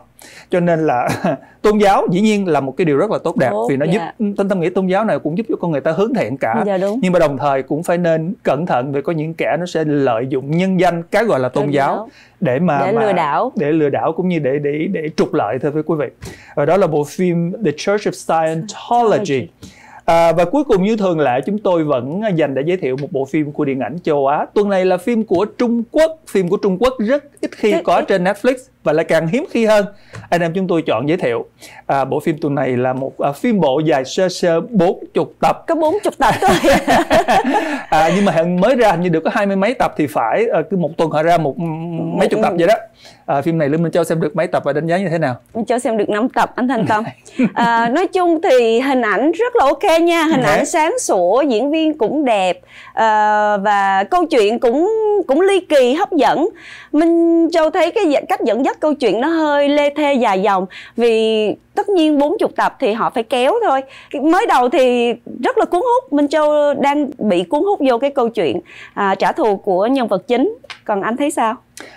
cho nên là tôn giáo dĩ nhiên là một cái điều rất là tốt đẹp vì nó dạ. giúp tinh tâm nghĩa tôn giáo này cũng giúp cho con người ta hướng thiện cả dạ, đúng. nhưng mà đồng thời cũng phải nên cẩn thận vì có những kẻ nó sẽ lợi dụng nhân danh cái gọi là tôn đúng giáo đúng. để mà để lừa đảo để lừa đảo cũng như để để để trục lợi thôi với quý vị và ờ, đó là bộ phim The Church of Scientology À, và cuối cùng như thường lệ chúng tôi vẫn dành để giới thiệu một bộ phim của điện ảnh châu Á. Tuần này là phim của Trung Quốc, phim của Trung Quốc rất ít khi có trên Netflix và lại càng hiếm khi hơn anh em chúng tôi chọn giới thiệu à, bộ phim tuần này là một à, phim bộ dài sơ sơ chục tập có chục tập thôi à, nhưng mà hiện mới ra hình như được có hai mươi mấy tập thì phải à, cứ một tuần họ ra một mấy chục tập ừ. vậy đó à, phim này Lương Minh Châu xem được mấy tập và đánh giá như thế nào Minh Châu xem được năm tập anh Thành Tâm à, nói chung thì hình ảnh rất là ok nha hình Đấy. ảnh sáng sủa diễn viên cũng đẹp à, và câu chuyện cũng cũng ly kỳ hấp dẫn Minh Châu thấy cái cách dẫn dắt nhất câu chuyện nó hơi lê thê dài dòng vì tất nhiên 40 tập thì họ phải kéo thôi mới đầu thì rất là cuốn hút Minh Châu đang bị cuốn hút vô cái câu chuyện à, trả thù của nhân vật chính còn anh thấy sao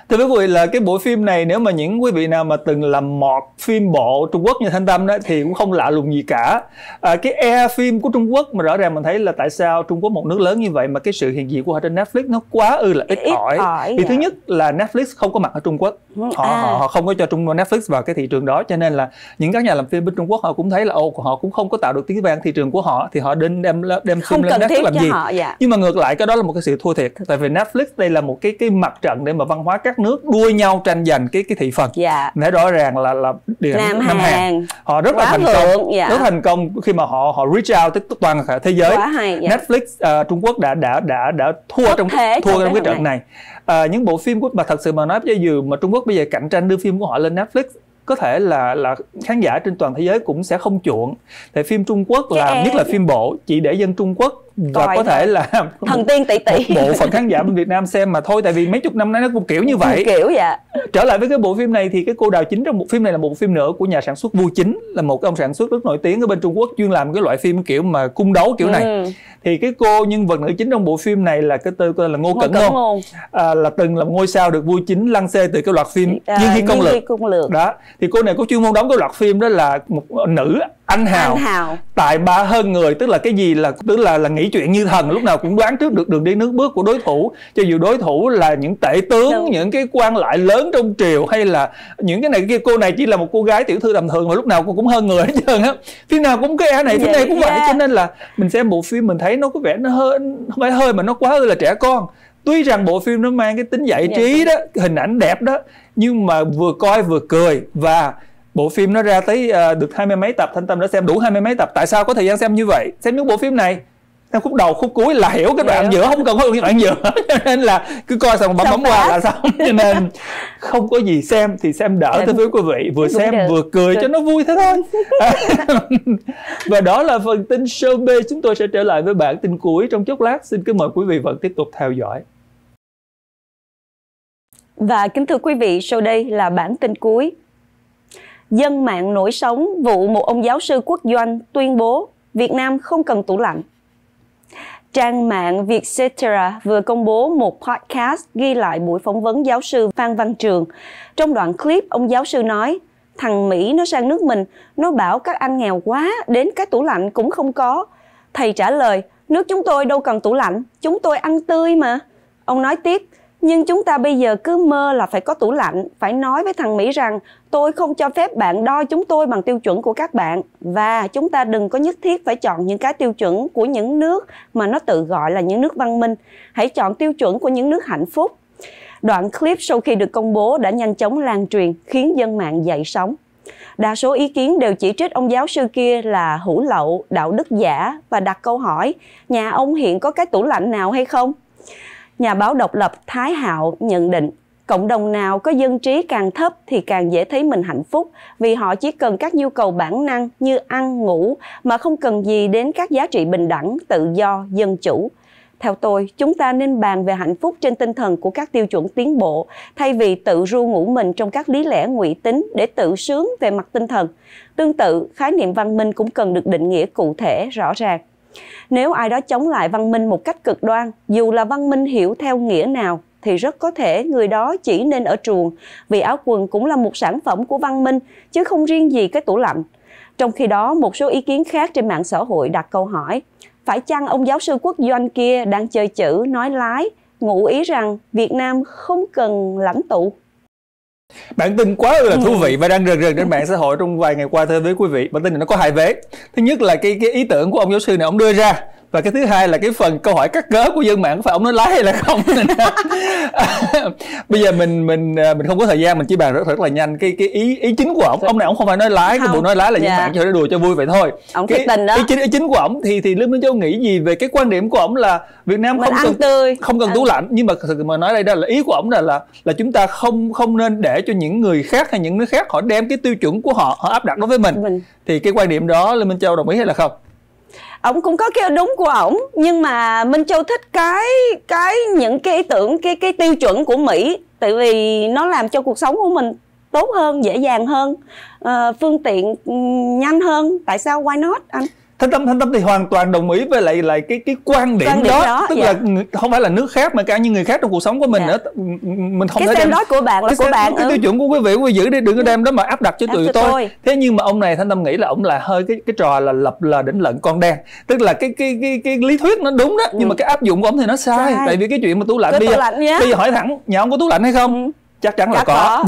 Thưa quý vị là cái bộ phim này nếu mà những quý vị nào mà từng làm mọt phim bộ Trung Quốc như Thanh Tâm đó thì cũng không lạ lùng gì cả. À, cái e phim của Trung Quốc mà rõ ràng mình thấy là tại sao Trung Quốc một nước lớn như vậy mà cái sự hiện diện của họ trên Netflix nó quá ư là ít ỏi. vì dạ. thứ nhất là Netflix không có mặt ở Trung Quốc. Ừ, họ à. họ, họ không có cho Trung Netflix vào cái thị trường đó cho nên là những các nhà nhà làm phim bên Trung Quốc họ cũng thấy là ô họ cũng không có tạo được tiếng vang thị trường của họ thì họ đến đem đem không lên Netflix làm gì họ, dạ. nhưng mà ngược lại cái đó là một cái sự thua thiệt tại vì Netflix đây là một cái cái mặt trận để mà văn hóa các nước đua nhau tranh giành cái cái thị phần dạ. để rõ ràng là là điểm Nam, Nam Hàn. họ rất Quá là thành lượng, công dạ. rất thành công khi mà họ họ reach out tới toàn thế giới hay, dạ. Netflix uh, Trung Quốc đã đã đã đã thua Thất trong thua trong cái trận này, này. Ờ, à, những bộ phim của mà thật sự mà nói bây giờ mà Trung Quốc bây giờ cạnh tranh đưa phim của họ lên Netflix có thể là là khán giả trên toàn thế giới cũng sẽ không chuộng tại phim Trung Quốc dạ là nhất là phim bộ chỉ để dân Trung Quốc và có thể là thần tiên tỷ tỷ bộ phận khán giả bên Việt Nam xem mà thôi tại vì mấy chục năm nay nó cũng kiểu như vậy kiểu dạ trở lại với cái bộ phim này thì cái cô đào chính trong bộ phim này là một phim nữa của nhà sản xuất Vu Chính là một ông sản xuất rất nổi tiếng ở bên Trung Quốc chuyên làm cái loại phim kiểu mà cung đấu kiểu này ừ. thì cái cô nhân vật nữ chính trong bộ phim này là cái tên, là Ngô, Cẩn Ngôn, À, là từng là ngôi sao được Vu Chính lăn xê từ cái loạt phim à, Nhiên Khi Công Lược. Công Lược đó thì cô này có chuyên môn đóng cái loạt phim đó là một nữ anh hào, anh hào. tại ba hơn người tức là cái gì là tức là là nghĩ chuyện như thần lúc nào cũng đoán trước được đường đi nước bước của đối thủ cho dù đối thủ là những tể tướng Đúng. những cái quan lại lớn trong triều hay là những cái này cái kia cô này chỉ là một cô gái tiểu thư tầm thường mà lúc nào cô cũng hơn người hết trơn á phim nào cũng cái e này phim này cũng yeah. vậy cho nên là mình xem bộ phim mình thấy nó có vẻ nó hơi không phải hơi mà nó quá ư là trẻ con tuy rằng bộ phim nó mang cái tính giải trí dạ, đó hình ảnh đẹp đó nhưng mà vừa coi vừa cười và bộ phim nó ra tới uh, được hai mươi mấy tập thanh tâm đã xem đủ hai mươi mấy tập tại sao có thời gian xem như vậy xem những bộ phim này xem khúc đầu khúc cuối là hiểu cái đoạn yeah. giữa không cần có cái đoạn giữa cho nên là cứ coi xong bấm bấm qua là xong cho nên không có gì xem thì xem đỡ dạ. thưa quý vị vừa Đúng xem được. vừa cười Đúng. cho nó vui thế thôi và đó là phần tin show B chúng tôi sẽ trở lại với bản tin cuối trong chốc lát xin cứ mời quý vị vẫn tiếp tục theo dõi và kính thưa quý vị, sau đây là bản tin cuối dân mạng nổi sóng vụ một ông giáo sư quốc doanh tuyên bố Việt Nam không cần tủ lạnh. Trang mạng Vietcetera vừa công bố một podcast ghi lại buổi phỏng vấn giáo sư Phan Văn Trường. Trong đoạn clip, ông giáo sư nói, thằng Mỹ nó sang nước mình, nó bảo các anh nghèo quá, đến cái tủ lạnh cũng không có. Thầy trả lời, nước chúng tôi đâu cần tủ lạnh, chúng tôi ăn tươi mà. Ông nói tiếp, nhưng chúng ta bây giờ cứ mơ là phải có tủ lạnh, phải nói với thằng Mỹ rằng tôi không cho phép bạn đo chúng tôi bằng tiêu chuẩn của các bạn và chúng ta đừng có nhất thiết phải chọn những cái tiêu chuẩn của những nước mà nó tự gọi là những nước văn minh. Hãy chọn tiêu chuẩn của những nước hạnh phúc. Đoạn clip sau khi được công bố đã nhanh chóng lan truyền khiến dân mạng dậy sóng. Đa số ý kiến đều chỉ trích ông giáo sư kia là hủ lậu, đạo đức giả và đặt câu hỏi nhà ông hiện có cái tủ lạnh nào hay không? nhà báo độc lập Thái Hạo nhận định cộng đồng nào có dân trí càng thấp thì càng dễ thấy mình hạnh phúc vì họ chỉ cần các nhu cầu bản năng như ăn ngủ mà không cần gì đến các giá trị bình đẳng tự do dân chủ theo tôi chúng ta nên bàn về hạnh phúc trên tinh thần của các tiêu chuẩn tiến bộ thay vì tự ru ngủ mình trong các lý lẽ ngụy tính để tự sướng về mặt tinh thần tương tự khái niệm văn minh cũng cần được định nghĩa cụ thể rõ ràng nếu ai đó chống lại văn minh một cách cực đoan, dù là văn minh hiểu theo nghĩa nào, thì rất có thể người đó chỉ nên ở trường, vì áo quần cũng là một sản phẩm của văn minh, chứ không riêng gì cái tủ lạnh. Trong khi đó, một số ý kiến khác trên mạng xã hội đặt câu hỏi, phải chăng ông giáo sư quốc doanh kia đang chơi chữ, nói lái, ngụ ý rằng Việt Nam không cần lãnh tụ? bản tin quá là thú ừ. vị và đang rần rần trên mạng xã hội trong vài ngày qua thưa với quý vị bản tin này nó có hai vế thứ nhất là cái cái ý tưởng của ông giáo sư này ông đưa ra và cái thứ hai là cái phần câu hỏi cắt cớ của dân mạng phải ông nói lái hay là không bây giờ mình mình à, mình không có thời gian mình chỉ bàn rất rất là nhanh cái cái ý ý chính của ông ông này ông không phải nói lái không. cái bộ nói lái là dân dạ. mạng cho nó đùa cho vui vậy thôi ông cái tình đó. ý chính ý chính của ông thì thì Lương Minh Châu nghĩ gì về cái quan điểm của ông là Việt Nam mình không cần tươi. không cần tủ lạnh nhưng mà thực mà nói đây đó là ý của ông là là là chúng ta không không nên để cho những người khác hay những nước khác họ đem cái tiêu chuẩn của họ họ áp đặt đối với mình, mình. thì cái quan điểm đó Lương Minh Châu đồng ý hay là không ổng cũng có kêu đúng của ổng nhưng mà minh châu thích cái cái những cái ý tưởng cái cái tiêu chuẩn của mỹ tại vì nó làm cho cuộc sống của mình tốt hơn dễ dàng hơn uh, phương tiện nhanh hơn tại sao why not anh Thánh tâm thánh tâm thì hoàn toàn đồng ý với lại lại cái cái quan điểm, quan điểm đó, đó tức dạ. là không phải là nước khác mà cả những người khác trong cuộc sống của mình dạ. nữa mình không cái thể đem, đó của bạn là của bạn cái ừ. tiêu chuẩn của quý vị quý vị giữ đi đừng có dạ. đem đó mà áp đặt cho áp tụi tôi. tôi thế nhưng mà ông này thánh tâm nghĩ là ông là hơi cái cái trò là lập là đỉnh lận con đen tức là cái cái cái cái lý thuyết nó đúng đó ừ. nhưng mà ừ. cái áp dụng của ông thì nó sai, sai. tại vì cái chuyện mà tủ lạnh bây giờ bây giờ hỏi thẳng nhà ông có tủ lạnh hay không ừ chắc chắn là chắc có,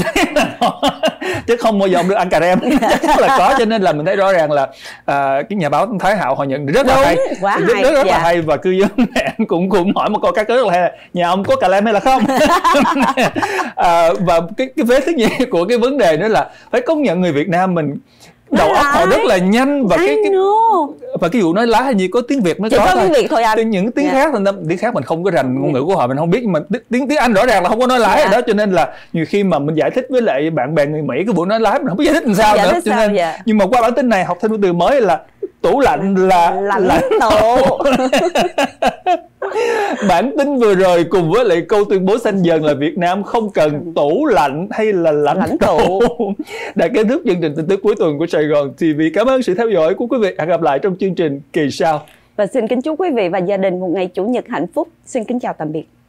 có. chứ không bao giờ ông được ăn cà rem chắc chắn là có cho nên là mình thấy rõ ràng là à, cái nhà báo thái hậu họ nhận rất là Đúng, hay quá rất, hay. rất, rất dạ. là hay và cư dân mạng cũng cũng hỏi một câu cá rất là hay, nhà ông có cà lem hay là không à, và cái cái vế thứ nhì của cái vấn đề nữa là phải công nhận người việt nam mình đầu óc họ rất là nhanh và cái, cái và cái vụ nói lái hay gì có tiếng việt mới có, có tiếng việt thôi anh những tiếng yeah. Dạ. khác thì tiếng khác mình không có rành ngôn ngữ của họ mình không biết mà tiếng tiếng anh rõ ràng là không có nói lái yeah. Dạ. đó cho nên là nhiều khi mà mình giải thích với lại bạn bè người mỹ cái vụ nói lái mình không biết giải thích làm sao giải nữa cho nên yeah. Dạ. nhưng mà qua bản tin này học thêm một từ mới là tủ lạnh là lạnh, lạnh tủ bản tin vừa rồi cùng với lại câu tuyên bố xanh dần là Việt Nam không cần tủ lạnh hay là lạnh, lạnh tủ đã kết thúc chương trình tin tức cuối tuần của Sài Gòn TV cảm ơn sự theo dõi của quý vị hẹn gặp lại trong chương trình kỳ sau và xin kính chúc quý vị và gia đình một ngày chủ nhật hạnh phúc xin kính chào tạm biệt